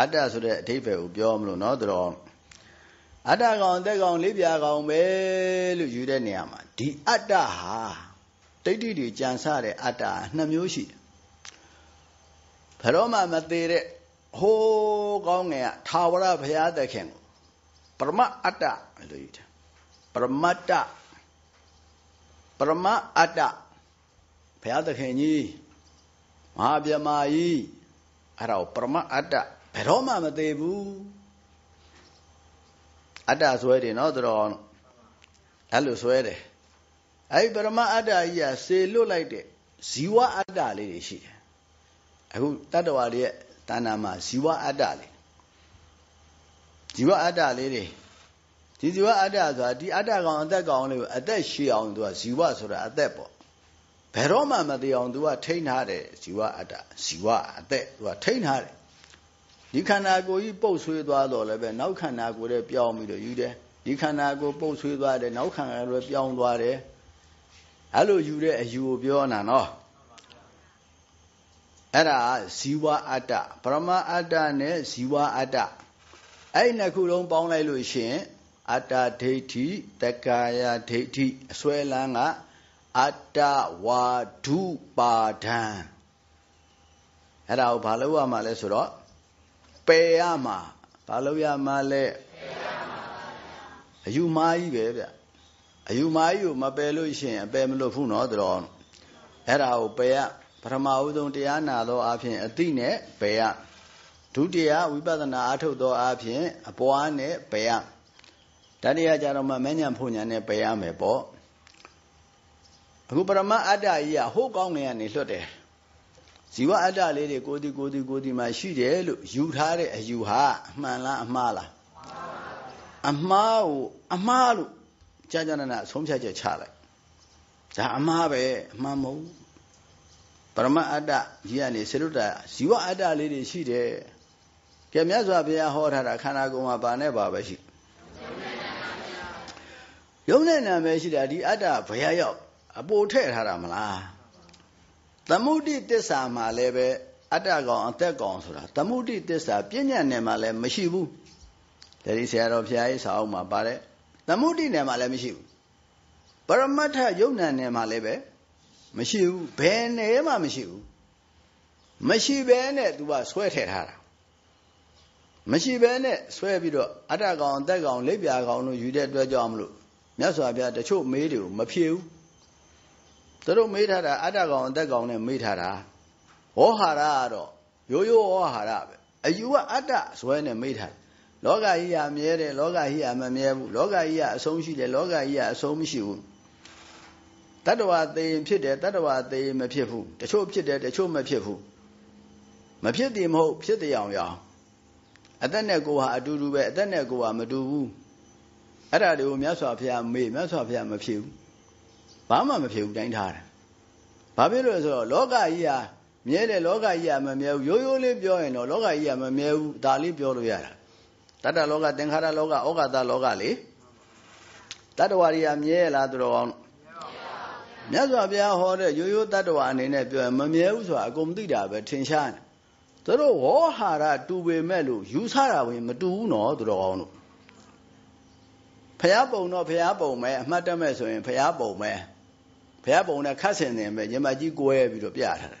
အတ္တဆိုတဲ့အဓိပ္ပာယ်ကိုပြောမလို့เนาะတော်အတ္တကောင်အသက်ကောင်လိပ်ပြာကောင်ပဲလို့ယူတဲ့နေရာမှာဒီအတ္တဟာတိဋ္ဌိတွေကြံစတဲ့အတ္တနှစ်မျိုးရှိတယ်ဘယ်တော့မှမသေးတဲ့ဟိုးကောင်းငယ်ကထာဝရဘုရားသခင်ကိုပရမအတ္တလို့ယူတယ်ပရမတ္တပရမအတ္တဘုရားသခင်ကြီးမဟာပြမကြီးအဲ့ဒါကိုပရမအတ္တဘယ်တော့မှမသေးဘူးအတ္တဆွဲတယ်နော်သူတော်အဲ့လိုဆွဲတယ်အဲ့ဒီပရမအတ္တကြီးကစေလွတ်လိုက်တဲ့ဇီဝအတ္တလေးတွေရှိတယ်အခုတတ္တဝါတွေရဲ့တဏ္ဍာမှာဇီဝအတ္တလေးဇီဝအတ္တလေးတွေဒီဇီဝအတ္တဆိုတာဒီအတ္တကောင်အသက်ကောင်လေးကိုအသက်ရှည်အောင်သူကဇီဝဆိုတာအသက်ပေါ့ဘယ်တော့မှမသိအောင်သူကထိန်းထားတယ်ဇီဝအတ္တဇီဝအသက်သူကထိန်းထားတယ်ဒီခန္ဓာကိုယ်ကြီးပုတ်ဆွေးသွားတော့လည်းပဲနောက်ခန္ဓာကိုယ်လည်းပြောင်းပြီးတော့ယူတယ်ဒီခန္ဓာကိုယ်ပုတ်ဆွေးသွားတယ်နောက်ခန္ဓာလည်းပြောင်းသွားတယ်အဲ့လိုယူတဲ့အယူကိုပြောတာနော်အဲ့ဒါဇီဝအတ္တပရမအတ္တနဲ့ဇီဝအတ္တအဲ့ဒီနှစ်ခုလုံးပေါင်းလိုက်လို့ရှိရင်အတ္တဒိဋ္ဌိတက္ကာယဒိဋ္ဌိအစွဲလန်းကအတ္တဝါဒုပါဒံအဲ့ဒါကိုဘာလို့ရမှာလဲဆိုတော့ပယ်ရမှာဘာလို့ရမှာလဲအယူမာကြီးပဲဗျအယူမာကြီးကိုမပယ်လို့ရှိရင်အပယ်မလို့ဘူးနော်တော်အဲ့ဒါကိုပယ်ရပထမဦးဆုံးတရားနာသောအဖြစ်အတိနဲ့ပယ်ရဒုတိယဝိပဿနာအထုတ်သောအဖြစ်အပွားနဲ့ပယ်ရတတိယကြတော့မှမညံဖုန်ညာနဲ့ပယ်ရမယ်ပေါ့အခုပရမအတ္တကြီးကဟိုးကောင်းငယ်ကနေလွတ်တယ်ဇီဝအတ္တလေးတွေကိုဒီကိုဒီကိုဒီမှာရှိတယ်လို့ယူထားတဲ့အယူဟာအမှန်လားအမှားလားအမှားကိုအမှားလို့ကြာကြာနာနာဆုံးဖြတ်ချက်ချလိုက်ဒါအမှားပဲအမှားမဟုတ်ပရမအတ္တကြီးကနေစေတုတ္တဇီဝအတ္တလေးတွေရှိတယ်ကြမြတ်စွာဘုရားဟောထားတာခန္ဓာကိုယ်မှာပါနဲ့ပါပဲရှိတယ်ယုံနဲ့နာမည်ရှိတာဒီအတ္တဘယ်ရောက်အပိုထည့်ထားတာမလားသမုဒိတစ္ဆာမှာလည်းပဲအတ္တကောင်အသက်ကောင်ဆိုတာသမုဒိတစ္ဆာပြဉ္ညာနယ်မှာလည်းမရှိဘူးဒါဒီဆရာတော်ဘုရားကြီးစာအုပ်မှာပါတဲ့သမုဒိနယ်မှာလည်းမရှိဘူးပရမတ္ထယုံနာနယ်မှာလည်းပဲမရှိဘူးဘယ်နယ်မှာမရှိဘူးမရှိဘဲနဲ့ तू ကဆွဲထည့်ထားတာမရှိဘဲနဲ့ဆွဲပြီးတော့အတ္တကောင်အသက်ကောင်လိပ်ပြာကောင်တို့ယူတဲ့အတွက်ကြောင့်မလို့မြတ်စွာဘုရားတချို့မေးတွေကိုမဖြေဘူးသူတို့မေးထားတာအတ္တကောင်အသက်ကောင်နဲ့မေးထားတာဟောဟာရကတော့ရိုးရိုးဟောဟာရပဲအယူကအတ္တဇွဲနဲ့မေးထားလောကကြီးဟာမြဲတယ်လောကကြီးဟာမမြဲဘူးလောကကြီးဟာအဆုံးရှိတယ်လောကကြီးဟာအဆုံးမရှိဘူးတတ္တဝါသေရင်ဖြစ်တယ်တတ္တဝါသေရင်မဖြစ်ဘူးတချို့ဖြစ်တယ်တချို့မဖြစ်ဘူးမဖြစ်တယ်မဟုတ်ဖြစ်တယ်အောင်ရအောင်အသက်နဲ့ကိုယ်ဟာအတူတူပဲအသက်နဲ့ကိုယ်ဟာမတူဘူးအဲ့ဒါတွေကိုမြတ်စွာဘုရားမေးမြတ်စွာဘုရားမဖြေဘူးဘာမှမဖြေဘူးတိုင်းထားတာဘာဖြစ်လို့လဲဆိုတော့လောကကြီးဟာမြဲတယ်လောကကြီးဟာမမြဲဘူးရိုးရိုးလေးပြောရင်တော့လောကကြီးဟာမမြဲဘူးဒါလေးပြောလို့ရတာတတ္တလောကသင်္ခါရလောကဩဃာတလောကလေတတ္တဝါတွေကမြဲလားသူတော်ကောင်းမြတ်စွာဘုရားဟောတဲ့ရိုးရိုးတတ္တဝါအနေနဲ့ပြောရင်မမြဲဘူးဆိုတာအကုန်သိတာပဲထင်ရှားတယ်သူတို့ဝေါ်ဟာရတူပေမဲ့လို့ယူဆတာဝင်မတူဘူးနော်သူတော်ကောင်းတို့ဘုရားပုံတော့ဘုရားပုံပဲအမှတ်တမဲ့ဆိုရင်ဘုရားပုံပဲဘုရားပုံနဲ့ခတ်ဆင်နေပဲညီမကြီးကိုယ်ရပြီးတော့ပြထားတယ်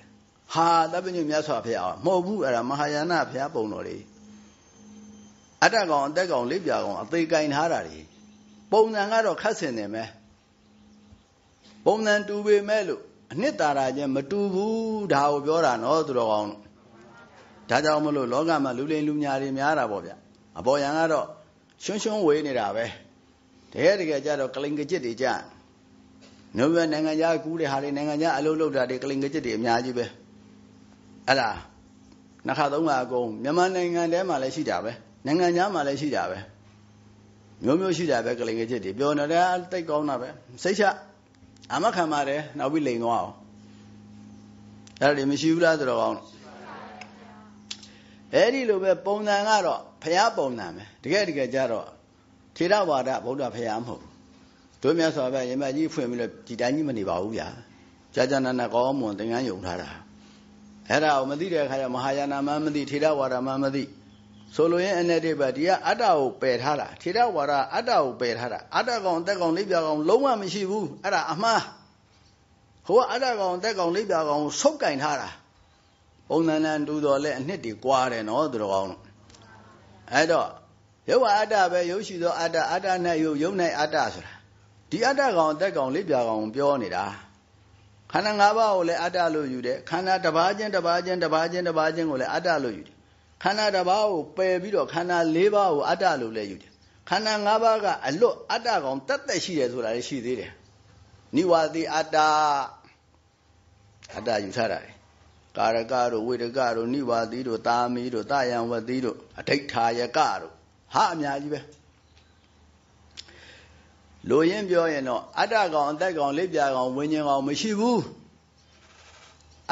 ဟာသဗ္ဗညုမြတ်စွာဘုရားမဟုတ်ဘူးအဲ့ဒါမဟာယာနဘုရားပုံတော်လေအတ္တကောင်အတက်ကောင်လေးပြကောင်အသေးကင်ထားတာလေပုံစံကတော့ခတ်ဆင်နေမယ်ပုံစံတူပေမဲ့လို့အနှစ်သာရချင်းမတူဘူးဒါကိုပြောတာနော်သူတော်ကောင်းဒါကြောင့်မလို့လောကမှာလူလိမ်လူညာတွေများတာပေါ့ဗျအပေါ်ယံကတော့ရှွန်းရှွန်းဝေးနေတာပဲတကယ်တကယ်ကြတော့ကလိန်ကကြစ်တွေကြနော်ပြနိုင်ငံခြားကူးတဲ့ဟာတွေနိုင်ငံခြားအလုပ်လုပ်တာတွေကလိန်ကကြစ်တွေအများကြီးပဲအဲ့ဒါနှစ်ခါသုံးခါအကုန်မြန်မာနိုင်ငံထဲမှာလည်းရှိတာပဲနိုင်ငံခြားမှာလည်းရှိတာပဲမျိုးမျိုးရှိတာပဲကလိန်ကကြစ်တွေပြောနေတာတိတ်ကောင်းတာပဲစိတ်ချအမခံပါတယ်နောက်ပြီးလိန်သွားအောင်အဲ့ဒါတွေမရှိဘူးလားဆိုတော့ကောင်းအဲ့ဒီလိုပဲပုံစံကတော့ဖျားပုံစံပဲတကယ်တကယ်ကြတော့ထေရဝါဒဗုဒ္ဓဖရာမဟုတ်တို့မြတ်စွာဘုရားယမကြီးဖွင့်ပြီးတော့ဒီတိုင်းကြီးမနေပါဘူးဗျာကြာကြာနာနာကောင်းမွန်သင်္ကန်းယုံထားတာအဲ့ဒါကိုမသိတဲ့အခါကျမဟာယာနာမမသိထေရဝါဒမမသိဆိုလိုရင်အနေတိပါဒီကအတ္တကိုပယ်ထားတာထေရဝါဒအတ္တကိုပယ်ထားတာအတ္တကောင်တက်ကောင်လိပ်ပြကောင်လုံးဝမရှိဘူးအဲ့ဒါအမှားဟိုကအတ္တကောင်တက်ကောင်လိပ်ပြကောင်ဆုပ်ကင်ထားတာပုံသဏ္ဍာန်တူတော်လဲအနှစ်တွေကွာတယ်နော်သူတော်ကောင်းအဲ့တော့ရုပ်ဟာအတ္တပဲရုပ်ရှိသောအတ္တအတ္တ၌ရုပ်ရုပ်၌အတ္တဆိုတာဒီအတ္တကောင်အသက်ကောင်လေးပြာကောင်ပြောနေတာခန္ဓာ၅ပါးကိုလည်းအတ္တလို့ယူတယ်ခန္ဓာတစ်ပါးချင်းတစ်ပါးချင်းတစ်ပါးချင်းတစ်ပါးချင်းကိုလည်းအတ္တလို့ယူတယ်ခန္ဓာတစ်ပါးကိုပယ်ပြီးတော့ခန္ဓာ၄ပါးကိုအတ္တလို့လည်းယူတယ်ခန္ဓာ၅ပါးကအလွတ်အတ္တကောင်တတ်သက်ရှိတယ်ဆိုတာလည်းရှိသေးတယ်နိဝါတိအတ္တအတ္တယူထားတာလေကာရကတို့ဝေဒကတို့နိဝါတိတို့တာမီတို့တာယံဝတိတို့အဋ္ဌိဌာယကတို့ဟာအများကြီးပဲလိုရင်းပြောရင်တော့အတ္တကောင်အသက်ကောင်လက်ပြကောင်ဝิญဉ္ဇကောင်မရှိဘူး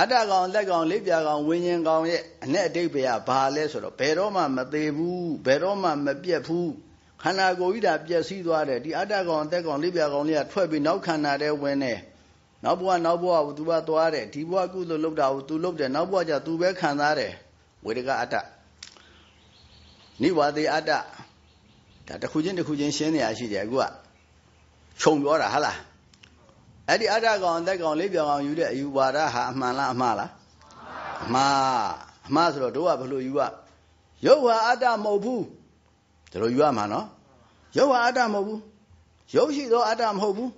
အတ္တကောင်အသက်ကောင်လက်ပြကောင်ဝิญဉ္ဇကောင်ရဲ့အ ਨੇ အတိတ်ဘယဘာလဲဆိုတော့ဘယ်တော့မှ မသေးဘူးဘယ်တော့မှမပြတ်ဘူးခန္ဓာကိုယ်ကြီးဒါပျက်စီးသွားတယ်ဒီအတ္တကောင်အသက်ကောင်လက်ပြကောင်လေးကထွက်ပြီးနောက်ခန္ဓာထဲဝင်တယ်နောက်ဘဝနောက်ဘဝကို तू ကသွားတယ်ဒီဘဝကုသိုလ်လုပ်တာကို तू လုပ်တယ်နောက်ဘဝကျ तू ပဲခံစားတယ်ဝေဒကအတ္တနိဝါဒေအတ္တဒါတစ်ခုချင်းတစ်ခုချင်းရှင်းနေရရှိတယ်အခုကခြုံပြောတာဟုတ်လားအဲ့ဒီအတ္တကောင်အသက်ကောင်လေးပြောင်အောင်ယူတဲ့အယူဝါဒဟာအမှန်လားအမှားလားအမှားအမှားဆိုတော့တို့ကဘလို့ယူရရုပ်ဟာအတ္တမဟုတ်ဘူးဒါလိုယူရမှာနော်ရုပ်ဟာအတ္တမဟုတ်ဘူးရုပ်ရှိသောအတ္တမဟုတ်ဘူး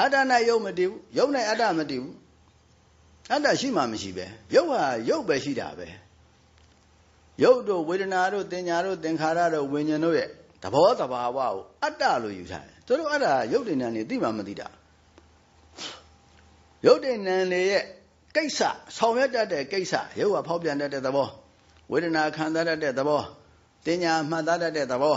အတ္တနဲ့ရုပ်မတည်ဘူးရုပ်နဲ့အတ္တမတည်ဘူးအတ္တရှိမှမရှိပဲရုပ်ဟာရုပ်ပဲရှိတာပဲရုပ်တို့ဝေဒနာတို့သင်ညာတို့သင်္ခါရတို့ဝิญဉာဏ်တို့ရဲ့သဘောတဘာဝကိုအတ္တလို့ယူထားတယ်သူတို့အဲ့ဒါရုပ်တဏ္ဍာနေသိမှမသိတာရုပ်တဏ္ဍာနေရဲ့ကိစ္စဆောင်ရွက်တတ်တဲ့ကိစ္စရုပ်ကဖောက်ပြန်တတ်တဲ့သဘောဝေဒနာခံစားတတ်တဲ့သဘောသင်ညာမှတ်သားတတ်တဲ့သဘော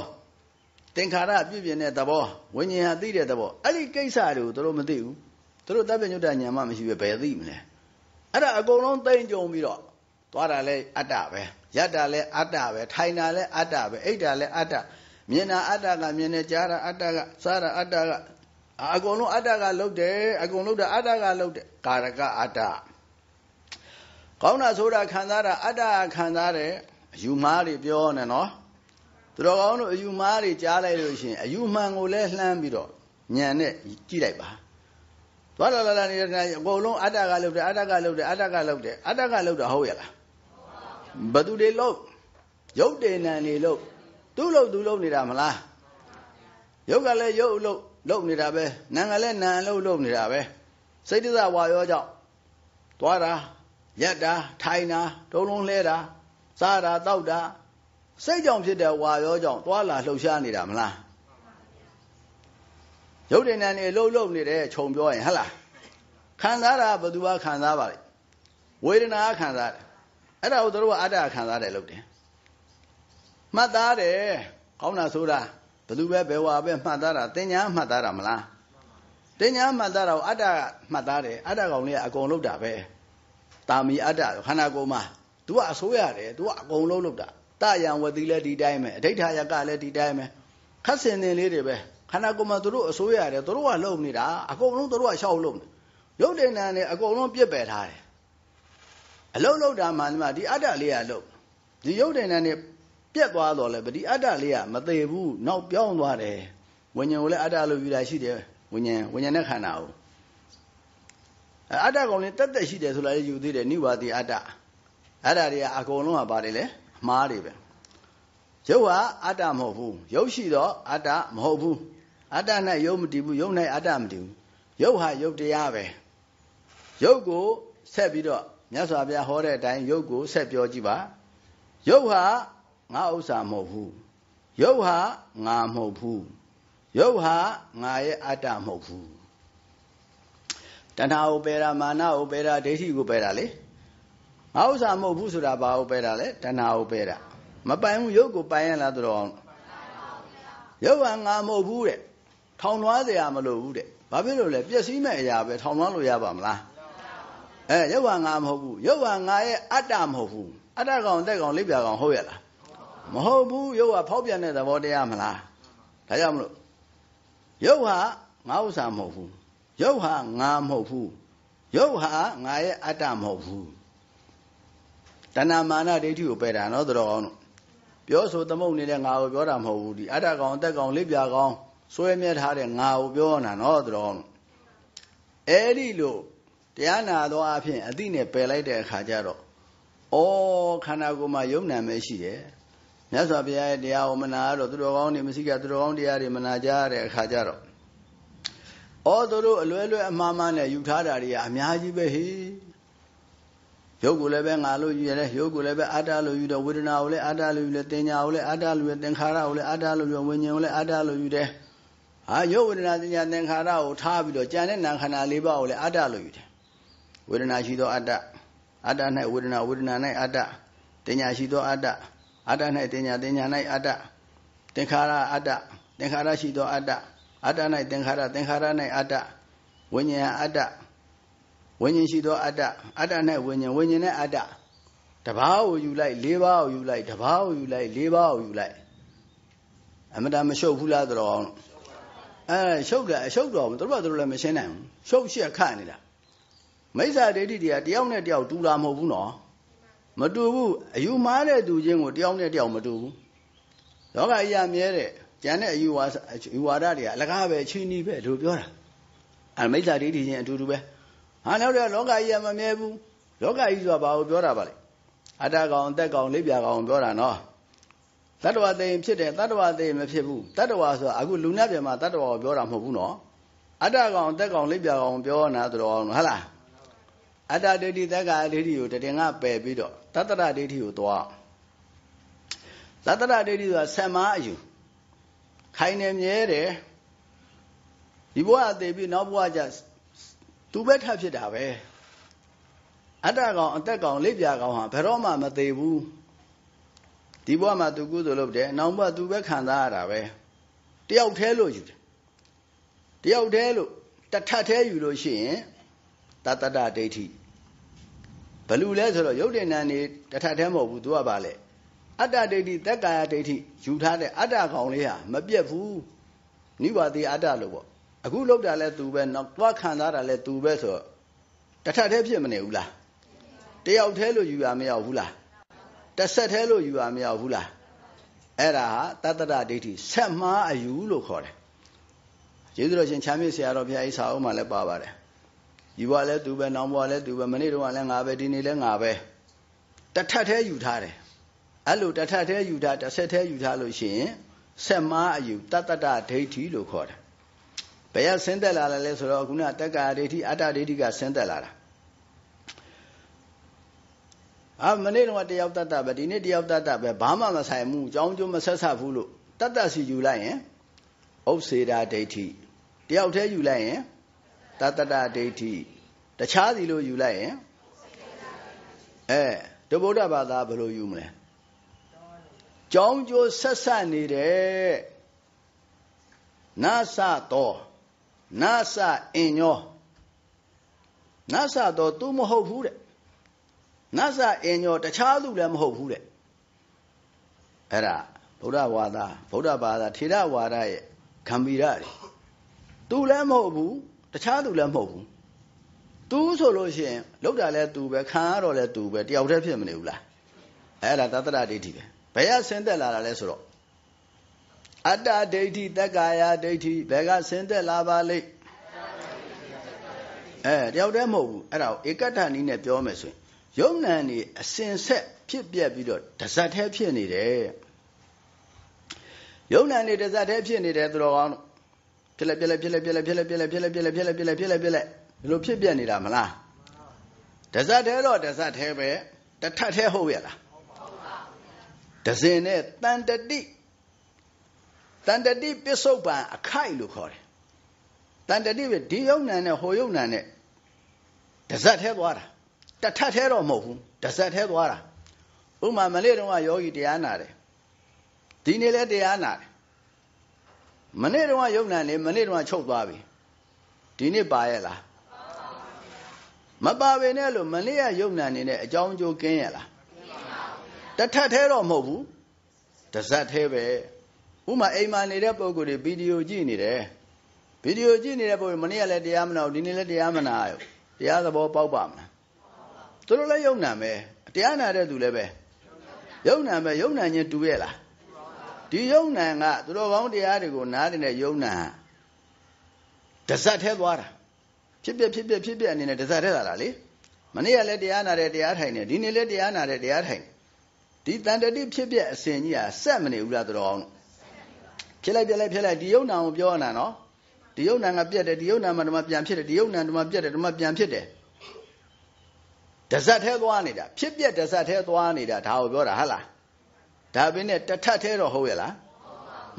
သင်္ခါရပြုပြင်တဲ့သဘောဝิญဉာဏ်သိတဲ့သဘောအဲ့ဒီကိစ္စတွေကိုသူတို့မသိဘူးသူတို့တပ်ပညုတ္တဉာဏ်မှမရှိပဲဘယ်သိမလဲအဲ့ဒါအကုန်လုံးသိမ့်ကြုံပြီးတော့သွားတာလဲအတ္တပဲရတာလဲအတ္တပဲထိုင်တာလဲအတ္တပဲအိတ်တာလဲအတ္တမြင်တာအတ္တကမြင်နေကြားတာအတ္တကစားတာအတ္တကအကုန်လုံးအတ္တကလုတ်တယ်အကုန်လုံးတာအတ္တကလုတ်တယ်ကာရကအတ္တကောင်းတာဆိုတာခံစားတာအတ္တခံစားတယ်အယူမှားတွေပြောနေနော်သူတော်ကောင်းတို့အယူမှားတွေကြားလိုက်လို့ရှင်အယူမှန်ကိုလည်းလှမ်းပြီးတော့ညံနဲ့ကြည့်လိုက်ပါသွားလာလာနေတဲ့အကုန်လုံးအတ္တကလုတ်တယ်အတ္တကလုတ်တယ်အတ္တကလုတ်တယ်အတ္တကလုတ်တာဟုတ်ရလားဘသူတွေလို့ရုပ်တေနံနေလို့သူ့လို့သူ့လို့နေတာမလားရုပ်ကလည်းရုပ်လို့လို့နေတာပဲနံကလည်းနံလို့လို့နေတာပဲစိတ်တဝါရောကြောင့်သွားတာရက်တာထိုင်တာဒုံလုံးလဲတာ စားတာတောက်တာစိတ်ကြောင့်ဖြစ်တဲ့ဝါရောကြောင့်သွားလာလှုပ်ရှားနေတာမလားရုပ်တဏ္ဍာနေလှုပ်လှုပ်နေတဲ့ခြုံပြောရင်ဟဟလားခံစားတာဘယ်သူကခံစားပါလဲဝေဒနာခံစားတယ်အဲ့ဒါကိုတို့ကအာတ္တခံစားတယ်လို့တယ်မှတ်သားတယ်ကောင်းတာဆိုတာဘလူပဲဘယ်ဝါပဲမှတ်သားတာတင်ညာမှတ်သားတာမလားတင်ညာမှတ်သားတာကိုအတ္တမှတ်သားတယ်အတ္တကောင်လေးကအကုန်လုံးတာပဲတာမီအတ္တခန္ဓာကိုယ်မှာ तू ကအစိုးရတယ် तू ကအကုန်လုံးလုပ်တာတယံဝတိလည်းဒီတိုင်းပဲအဋ္ဌာယကလည်းဒီတိုင်းပဲခတ်စင်တင်လေးတွေပဲခန္ဓာကိုယ်မှာသူတို့အစိုးရတယ်သူတို့ကလုံနေတာအကုန်လုံးသူတို့ကရှောက်လုံနေရုပ်တင်တန်နဲ့အကုန်လုံးပြစ်ပယ်ထားတယ်အလုံးလုံးတာမှန်မှဒီအတ္တလေးရလို့ဒီရုပ်တင်တဲ့နဲ့ပြက်သွားတော့လဲဗဒီအတ္တလေးကမသေးဘူးနောက်ပြောင်းသွားတယ်ဝิญဉ္ကိုလည်းအတ္တလို့ယူတာရှိတယ်ဝิญဉ္ဝิญဉ္နဲ့ခန္ဓာကိုအတ္တကောင်လည်းတက်တက်ရှိတယ်ဆိုတာလည်းယူသေးတယ်နိဝါတိအတ္တအဲ့ဒါတွေကအကုန်လုံးကပါတယ်လေမှားတွေပဲရုပ်ကအတ္တမဟုတ်ဘူးရုပ်ရှိတော့အတ္တမဟုတ်ဘူးအတ္တ၌ရုပ်မတည်ဘူးရုပ်၌အတ္တမတည်ဘူးရုပ်ဟာရုပ်တရားပဲရုပ်ကိုဆက်ပြီးတော့မြတ်စွာဘုရားဟောတဲ့အတိုင်းရုပ်ကိုဆက်ပြောကြည့်ပါရုပ်ဟာငါဥစ္စာမဟုတ်ဘူးရုပ်ဟာငါမဟုတ်ဘူးရုပ်ဟာငါရဲ့အတ္တမဟုတ်ဘူးတဏှာဥပေရာမာနဥပေရာဒိဋ္ဌိဥပေရာလေငါဥစ္စာမဟုတ်ဘူးဆိုတာဘာဥပေရာလဲတဏှာဥပေရာမပိုင်ဘူးရုပ်ကိုပိုင်ရလားတော်အောင်ရုပ်ဟာငါမဟုတ်ဘူးတဲ့ထောင်လွှားเสียရမလို့ဘူးတဲ့ဘာဖြစ်လို့လဲပျက်စီးမဲ့အရာပဲထောင်လွှားလို့ရပါမလားအဲရုပ်ဟာငါမဟုတ်ဘူးရုပ်ဟာငါရဲ့အတ္တမဟုတ်ဘူးအတ္တကောင်တက်ကောင်လိပ်ပြကောင်ဟုတ်ရလားမဟုတ်ဘူးရုပ်ဟာဖောက်ပြန်တဲ့သဘောတရားမလားဒါကြောင့်မလို့ရုပ်ဟာငါဥစ္စာမဟုတ်ဘူးရုပ်ဟာငါမဟုတ်ဘူးရုပ်ဟာငါရဲ့အတ္တမဟုတ်ဘူးတဏမာနဒိဋ္ဌိကိုပယ်တာနော်သတော်ကောင်းတို့ပြောဆိုသမုတ်နေတဲ့ငါကိုပြောတာမဟုတ်ဘူးဒီအတ္တကောင်အသက်ကောင်လိပ်ပြကောင်စွဲမြဲထားတဲ့ငါကိုပြောနေတာနော်သတော်ကောင်းတို့အဲ့ဒီလို့တရားနာသောအဖြစ်အတိနဲ့ပယ်လိုက်တဲ့အခါကျတော့ဩခန္ဓာကိုယ်မှာယုံနာမဲရှိတယ်မြတ်စွာဘုရားရဲ့တရားကိုမနာတော့သူတော်ကောင်းတွေမရှိကသူတော်ကောင်းတရားတွေမနာကြရတဲ့အခါကျတော့ဩသူတို့အလွဲလွဲအမှားမှန်နဲ့ယူထားတာတွေကအများကြီးပဲဟိရုပ်ကိုလည်းပဲငါလို့ယူရတယ်ရုပ်ကိုလည်းပဲအတ္တလို့ယူတယ်ဝေဒနာကိုလည်းအတ္တလို့ယူတယ်တင်ညာကိုလည်းအတ္တလို့ယူတယ်သင်္ခါရကိုလည်းအတ္တလို့ယူတယ်ဝိညာဉ်ကိုလည်းအတ္တလို့ယူတယ်ဟာရုပ်ဝေဒနာတင်ညာသင်္ခါရကိုထားပြီးတော့ကြံတဲ့နာခန္ဓာလေးပါးကိုလည်းအတ္တလို့ယူတယ်ဝေဒနာရှိသောအတ္တအတ္တ၌ဝေဒနာဝေဒနာ၌အတ္တတင်ညာရှိသောအတ္တအတ္တ၌တင်ညာတင်ညာ၌အတ္တသင်္ခါရအတ္တသင်္ခါရရှိသောအတ္တအတ္တ၌သင်္ခါရသင်္ခါရ၌အတ္တဝိညာဉ်အတ္တဝိညာဉ်ရှိသောအတ္တအတ္တ၌ဝိညာဉ်ဝိညာဉ်၌အတ္တတဘာကိုယူလိုက်၄ပါးကိုယူလိုက်တဘာကိုယူလိုက်၄ပါးကိုယူလိုက်အမတမရှုပ်ဘူးလားတော်အောင်အဲရှုပ်တယ်အရှုပ်တော်ဘူးတို့ကတို့လည်းမရှင်းနိုင်ဘူးရှုပ်ရှက်ခတ်နေတာမိစ္ဆာဒိဋ္ဌိတွေကတယောက်နဲ့တယောက်တူတာမဟုတ်ဘူးနော် မတူဘူးအယူမှားတဲ့သူချင်းကိုတယောက်နဲ့တယောက်မတူဘူးလောကအရာမြဲတဲ့ကျန်တဲ့အယူဝါယူဝါဒတွေကအလကားပဲချင်းနီးပဲတို့ပြောတာအဲမိစ္ဆာဒိဋ္ဌိချင်းအတူတူပဲဟာနောက်တော့လောကကြီးကမမြဲဘူးလောကကြီးဆိုတာဘာကိုပြောတာပါလဲအတ္တကောင်အသက်ကောင်လိပ်ပြာကောင်ပြောတာနော်တတ္တဝသိင်ဖြစ်တယ်တတ္တဝသိင်မဖြစ်ဘူးတတ္တဝဆိုတာအခုလူနဲ့ပြန်မှာတတ္တဝကိုပြောတာမဟုတ်ဘူးနော်အတ္တကောင်အသက်ကောင်လိပ်ပြာကောင်ပြောနေတာတော်အောင်ဟုတ်လားအတ္တဒိဋ္ဌိသက္ကာဒိဋ္ဌိကိုတတင်ကပယ်ပြီးတော့တတ္တရဒိဋ္ဌိကိုသွားတတ္တရဒိဋ္ဌိဆိုတာဆံမအယူခိုင်နေမြဲတယ်ဒီဘဝသေပြီးနောက်ဘဝကျသူပဲထပ်ဖြစ်တာပဲအတ္တကောင်အသက်ကောင်လက်ပြကောင်ဟာဘယ်တော့မှမသေးဘူးဒီဘဝမှာသူကုသိုလ်လုပ်တယ်နောက်ဘဝသူပဲခံစားရတာပဲတယောက်တည်းလို့ယူတယ်တယောက်တည်းလို့တထပ်တည်းယူလို့ရှိရင်တတ္တဒိဋ္ဌိဘလူလဲဆိုတော့ယုတ်တင်နံနေတထထဲမဟုတ်ဘူးသူကပါလေအတ္တဒိဋ္ဌိတက္ကာယဒိဋ္ဌိယူထားတဲ့အတ္တကောင်လေးဟာမပြတ်ဘူးနိဝါတိအတ္တလို့ပေါ့အခုလောက်တာလဲသူပဲနောက်သွားခံစားတာလဲသူပဲဆိုတော့တထထဲဖြစ်မနေဘူးလားတယောက်ထဲလို့ယူရမရဘူးလားတဆက်ထဲလို့ယူရမရဘူးလားအဲ့ဒါဟာတတ္တရဒိဋ္ဌိဆက်မှားအယူလို့ခေါ်တယ်ယေရှုတော်ရှင်ချမ်းမြေ့ဆရာတော်ဘုရားကြီးစာအုပ်မှာလည်းပါပါတယ်ဒီဘဝလည်းသူပဲနောင်ဘဝလည်းသူပဲမနေ့တော့လည်းငါပဲဒီနေ့လည်းငါပဲတထက်သေးယူထားတယ်အဲ့လိုတထက်သေးယူထားတစ်ဆက်သေးယူထားလို့ရှိရင်ဆက်မားအယူတတ္တဒိဋ္ဌိလို့ခေါ်တယ်ဘယ်ကဆင်းသက်လာလဲဆိုတော့ခုနတက္ကာဒိဋ္ဌိအတ္တဒိဋ္ဌိကဆင်းသက်လာတာအာမနေ့တော့တယောက်တတ္တပဲဒီနေ့တယောက်တတ္တပဲဘာမှမဆိုင်ဘူးအကြောင်းကျိုးမဆက်ဆက်ဘူးလို့တတ္တစီယူလိုက်ရင်ဥစ္စေတာဒိဋ္ဌိတယောက်တည်းယူလိုက်ရင်တတတဒိဋ္ဌိတခြားစီလို့ယူလိုက်ရင်အဲတဗုဒ္ဓဘာသာဘယ်လို ယူမလဲကြောင်းကျိုးဆက်ဆက်နေတဲ့နာသတော်နာသအင်ညောနာသတော် तू မဟုတ်ဘူးတဲ့နာသအင်ညောတခြားသူလည်းမဟုတ်ဘူးတဲ့အဲ့ဒါဗုဒ္ဓဘာသာဗုဒ္ဓဘာသာ ထေရဝါဒရဲ့ခံပီရတွေ तू လည်းမဟုတ်ဘူးတခြားသူလည်းမဟုတ်ဘူးသူဆိုလို့ရှိရင်လောက်တာလဲသူပဲခံရတော့လဲသူပဲတယောက်တည်းဖြစ်မနေဘူးလားအဲ့ဒါသတ္တရဒိဋ္ဌိပဲဘယ်ကဆင်းသက်လာတာလဲဆိုတော့အတ္တဒိဋ္ဌိတက္ကာယဒိဋ္ဌိဘယ်ကဆင်းသက်လာပါလိမ့်အဲတယောက်တည်းမဟုတ်ဘူးအဲ့ဒါကိုဧကတ္ထနည်းနဲ့ပြောမယ်ဆိုရင်ယုံနံနေအစင်ဆက်ဖြစ်ပြက်ပြီးတော့တဇတ်แท้ဖြစ်နေတယ်ယုံနံနေတဇတ်แท้ဖြစ်နေတယ်သူတော်ကောင်းတို့ဖြစ်လက်ဖြစ်လက်ဖြစ်လက်ဖြစ်လက်ဖြစ်လက်ဖြစ်လက်ဖြစ်လက်ဖြစ်လက်ဖြစ်လက်ဖြစ်လက်ဖြစ်လက်ဖြစ်လက်ဒီလိုဖြစ်ပြနေတာမလားတဇတ်သေးတော့တဇတ်သေးပဲတထပ်သေးဟုတ်ရဲ့လားဒဇင်နဲ့တန်တတိတန်တတိပစ္စုပန်အခိုက်လို့ခေါ်တယ်တန်တတိပဲဒီယုံနံနဲ့ဟိုယုံနံနဲ့တဇတ်သေးသွားတာတထပ်သေးတော့မဟုတ်ဘူးတဇတ်သေးသွားတာဥမာမလေးတုန်းကယောဂီတရားနာတယ်ဒီနေ့လဲတရားနာတယ်မနေ့တုန်းကယုံနံနေမနေ့တုန်းကချုပ်သွားပြီဒီနေ့ပါရဲ့လားမပါဘဲနဲ့လို့မနေ့ကယုံနံနေနဲ့အကြောင်းအကျိုးကင်းရဲ့လားတထက်သေးတော့မဟုတ်ဘူးတစက်သေးပဲဥမာအိမ်မှာနေတဲ့ပုံကိုယ်တွေဗီဒီယိုကြည့်နေတယ်ဗီဒီယိုကြည့်နေတဲ့ပုံကိုမနေ့ကလည်းတရားမနာဘူးဒီနေ့လည်းတရားမနာဘူးတရားသဘောပေါက်ပါမလားသူတို့လည်းယုံနံပဲတရားနာတဲ့သူလည်းပဲယုံနံပဲယုံနံချင်းတူရဲ့လားဒီယုံနာကသူတော်ကောင်းတရားတွေကိုနားနေတဲ့ယုံနာတဇတ်ထဲသွားတာဖြစ်ပြဖြစ်ပြဖြစ်ပြအနေနဲ့တဇတ်ထဲလာတာလေမနေ့ကလည်းတရားနာတယ်တရားထိုင်တယ်ဒီနေ့လည်းတရားနာတယ်တရားထိုင်ဒီတန်တတိဖြစ်ပြအစဉ်ကြီးဟာဆက်မနေဘူးလားသူတော်ကောင်းတို့ဖြစ်လိုက်ပြက်လိုက်ဖြစ်လိုက်ဒီယုံနာကိုပြောရတာနော်ဒီယုံနာကပြက်တယ်ဒီယုံနာမှဓမ္မပြန်ဖြစ်တယ်ဒီယုံနာဓမ္မပြက်တယ်ဓမ္မပြန်ဖြစ်တယ်တဇတ်ထဲသွားနေတာဖြစ်ပြက်တဇတ်ထဲသွားနေတာဒါကိုပြောတာဟုတ်လားဒါပဲနဲ့တထပ်သေးတော့ဟုတ်ရဲ့လား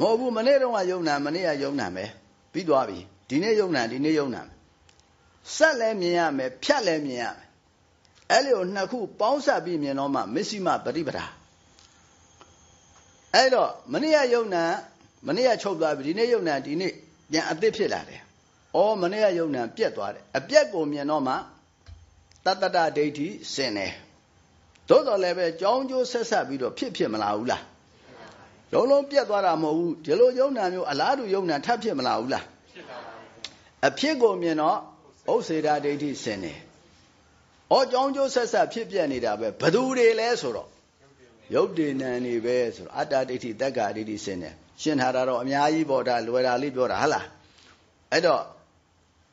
မဟုတ်ဘူးမနေ့တော့ကယုံနာမနေ့ကယုံနာမယ်ပြီးသွားပြီဒီနေ့ယုံနာဒီနေ့ယုံနာဆက်လည်းမြင်ရမယ်ဖြတ်လည်းမြင်ရမယ်အဲ့လိုနှစ်ခု ပေါင်းစပ်ပြီးမြင်တော့မှမစ္စည်းမပฏิပဒါအဲ့တော့မနေ့ကယုံနာမနေ့ကချုပ်သွားပြီဒီနေ့ယုံနာဒီနေ့ပြန်အသစ်ဖြစ်လာတယ်။အော်မနေ့ကယုံနာပြက်သွားတယ်။အပြက်ကိုမြင်တော့မှတတ္တဒိဋ္ဌိစင်တယ်သို့တော်လည်းပဲကြောင်းကျိုးဆက်ဆက်ပြီးတော့ဖြစ်ဖြစ်မလာဘူးလားလုံးလုံးပြတ်သွားတာမဟုတ်ဘူးဒီလိုယုံနာမျိုးအလားတူယုံနာထပ်ဖြစ်မလာဘူးလားဖြစ်ပါဘူးအဖြစ်ကိုမြင်တော့ဥစေတာဒိဋ္ဌိစင်တယ်။ဩကြောင်းကျိုးဆက်ဆက်ဖြစ်ပြနေတာပဲဘသူတွေလဲဆိုတော့ယုတ်တေနံနေပဲဆိုတော့အတ္တဒိဋ္ဌိတက္ကဒိဋ္ဌိစင်တယ်။ရှင်းထားတာတော့အများကြီးပေါ်တာလွယ်တာလေးပြောတာဟလား။အဲ့တော့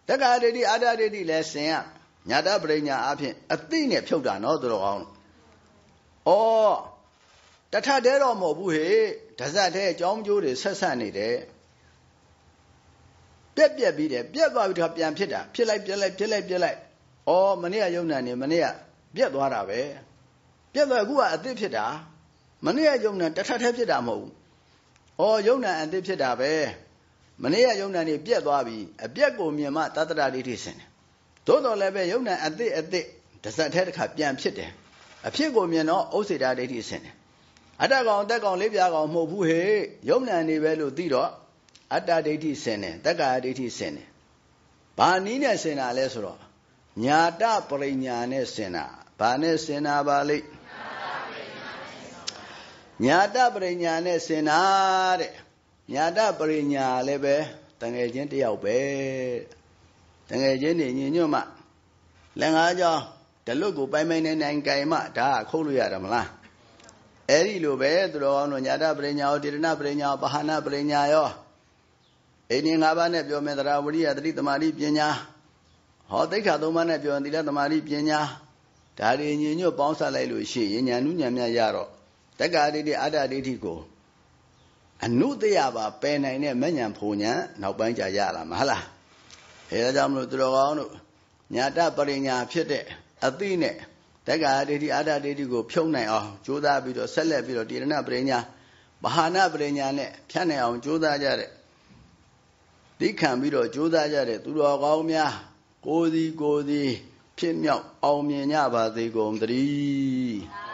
တက္ကဒိဋ္ဌိအတ္တဒိဋ္ဌိလဲစင်ရညာတပရိညာအဖြစ်အသိနဲ့ဖြုတ်တာနော်သူတော်ကောင်းဩတထတဲတော့မဟုတ်ဘူးဟေ့တဇက်တဲ့အကြောင်းကျိုးတွေဆက်ဆက်နေတယ်ပြက်ပြက်ပြီးတယ်ပြက်သွားပြီးတော့ပြန်ဖြစ်တာဖြစ်လိုက်ပြက်လိုက်ဖြစ်လိုက်ပြက်လိုက်ဩမနေ့ကယုံနာနေမနေ့ကပြက်သွားတာပဲပြက်သွားအခုကအသစ်ဖြစ်တာ မနေ့ကယုံနာတထထဲဖြစ်တာမဟုတ်ဘူးဩယုံနာအသစ်ဖြစ်တာပဲမနေ့ကယုံနာနေပြက်သွားပြီအပြက်ကိုမြင်မှတတ္တရာဒိဋ္ဌိဆင်တယ်သို့တော်လည်းပဲယုံနာအသစ်အသစ်တဇက်ထဲတစ်ခါပြန်ဖြစ်တယ်အဖြစ်ကိုမြင်တော့ဥစေတာဒိဋ္ဌိဆင်တယ်အတ္တကောင်တက်ကောင်လေးပြားကောင်မဟုတ်ဘူးဟဲ့ယုံနံနေပဲလို့သိတော့အတ္တဒိဋ္ဌိဆင်တယ်တက္ကာဒိဋ္ဌိဆင်တယ်ဘာနီးနဲ့ဆင်တာလဲဆိုတော့ညာတပရိညာနဲ့ဆင်တာဘာနဲ့ဆင်တာပါလိမ့်ညာတပရိညာနဲ့ဆင်တာတဲ့ညာတပရိညာလည်းပဲတငယ်ချင်းတယောက်ပဲတငယ်ချင်းနေညညွတ်မှလက်ငါးကြောင်းလုတ်ကိုပိုင်ပိုင်နိုင်နိုင်ကြိုင်မှဒါခုတ်လို့ရတာမလားအဲ့ဒီလိုပဲသူတော်ကောင်းတို့ညာတပရိညာရောတေရဏပရိညာရောပဟာနာပရိညာရောအင်းငါးပါးနဲ့ပြောမယ်သရဝရိယတတိတမာတိပညာဟောသိက္ခာသုံးပါးနဲ့ပြောရင်သီလတမာတိပညာဒါတွေညင်ညွတ်ပေါင်းစပ်လိုက်လို့ရှိရင်ညာနုညာမြရတော့တက္ကာဒိဋ္ဌိအတ္တဒိဋ္ဌိကိုအနုတ္တရပါပယ်နိုင်တဲ့မဉဏ်ဖုံဉဏ်နောက်ပိုင်းကျရလာမှာဟုတ်လားအဲဒါကြောင့်မလို့သူတော်ကောင်းတို့ညာတပရိညာဖြစ်တဲ့အသိနဲ့တက္ကာဒိဋ္ဌိအာဒဒိဋ္ဌိကိုဖြုံနိုင်အောင်ကြိုးစားပြီးတော့ဆက်လက်ပြီးတော့တိရဏပရိညာမဟာနာပရိညာနဲ့ဖြတ်နိုင်အောင်ကြိုးစားကြတဲ့သိခံပြီးတော့ကြိုးစားကြတဲ့သူတော်ကောင်းများကိုယ်စီကိုယ်စီဖြစ်မြောက်အောင်မြင်ကြပါစေကုန်သတည်း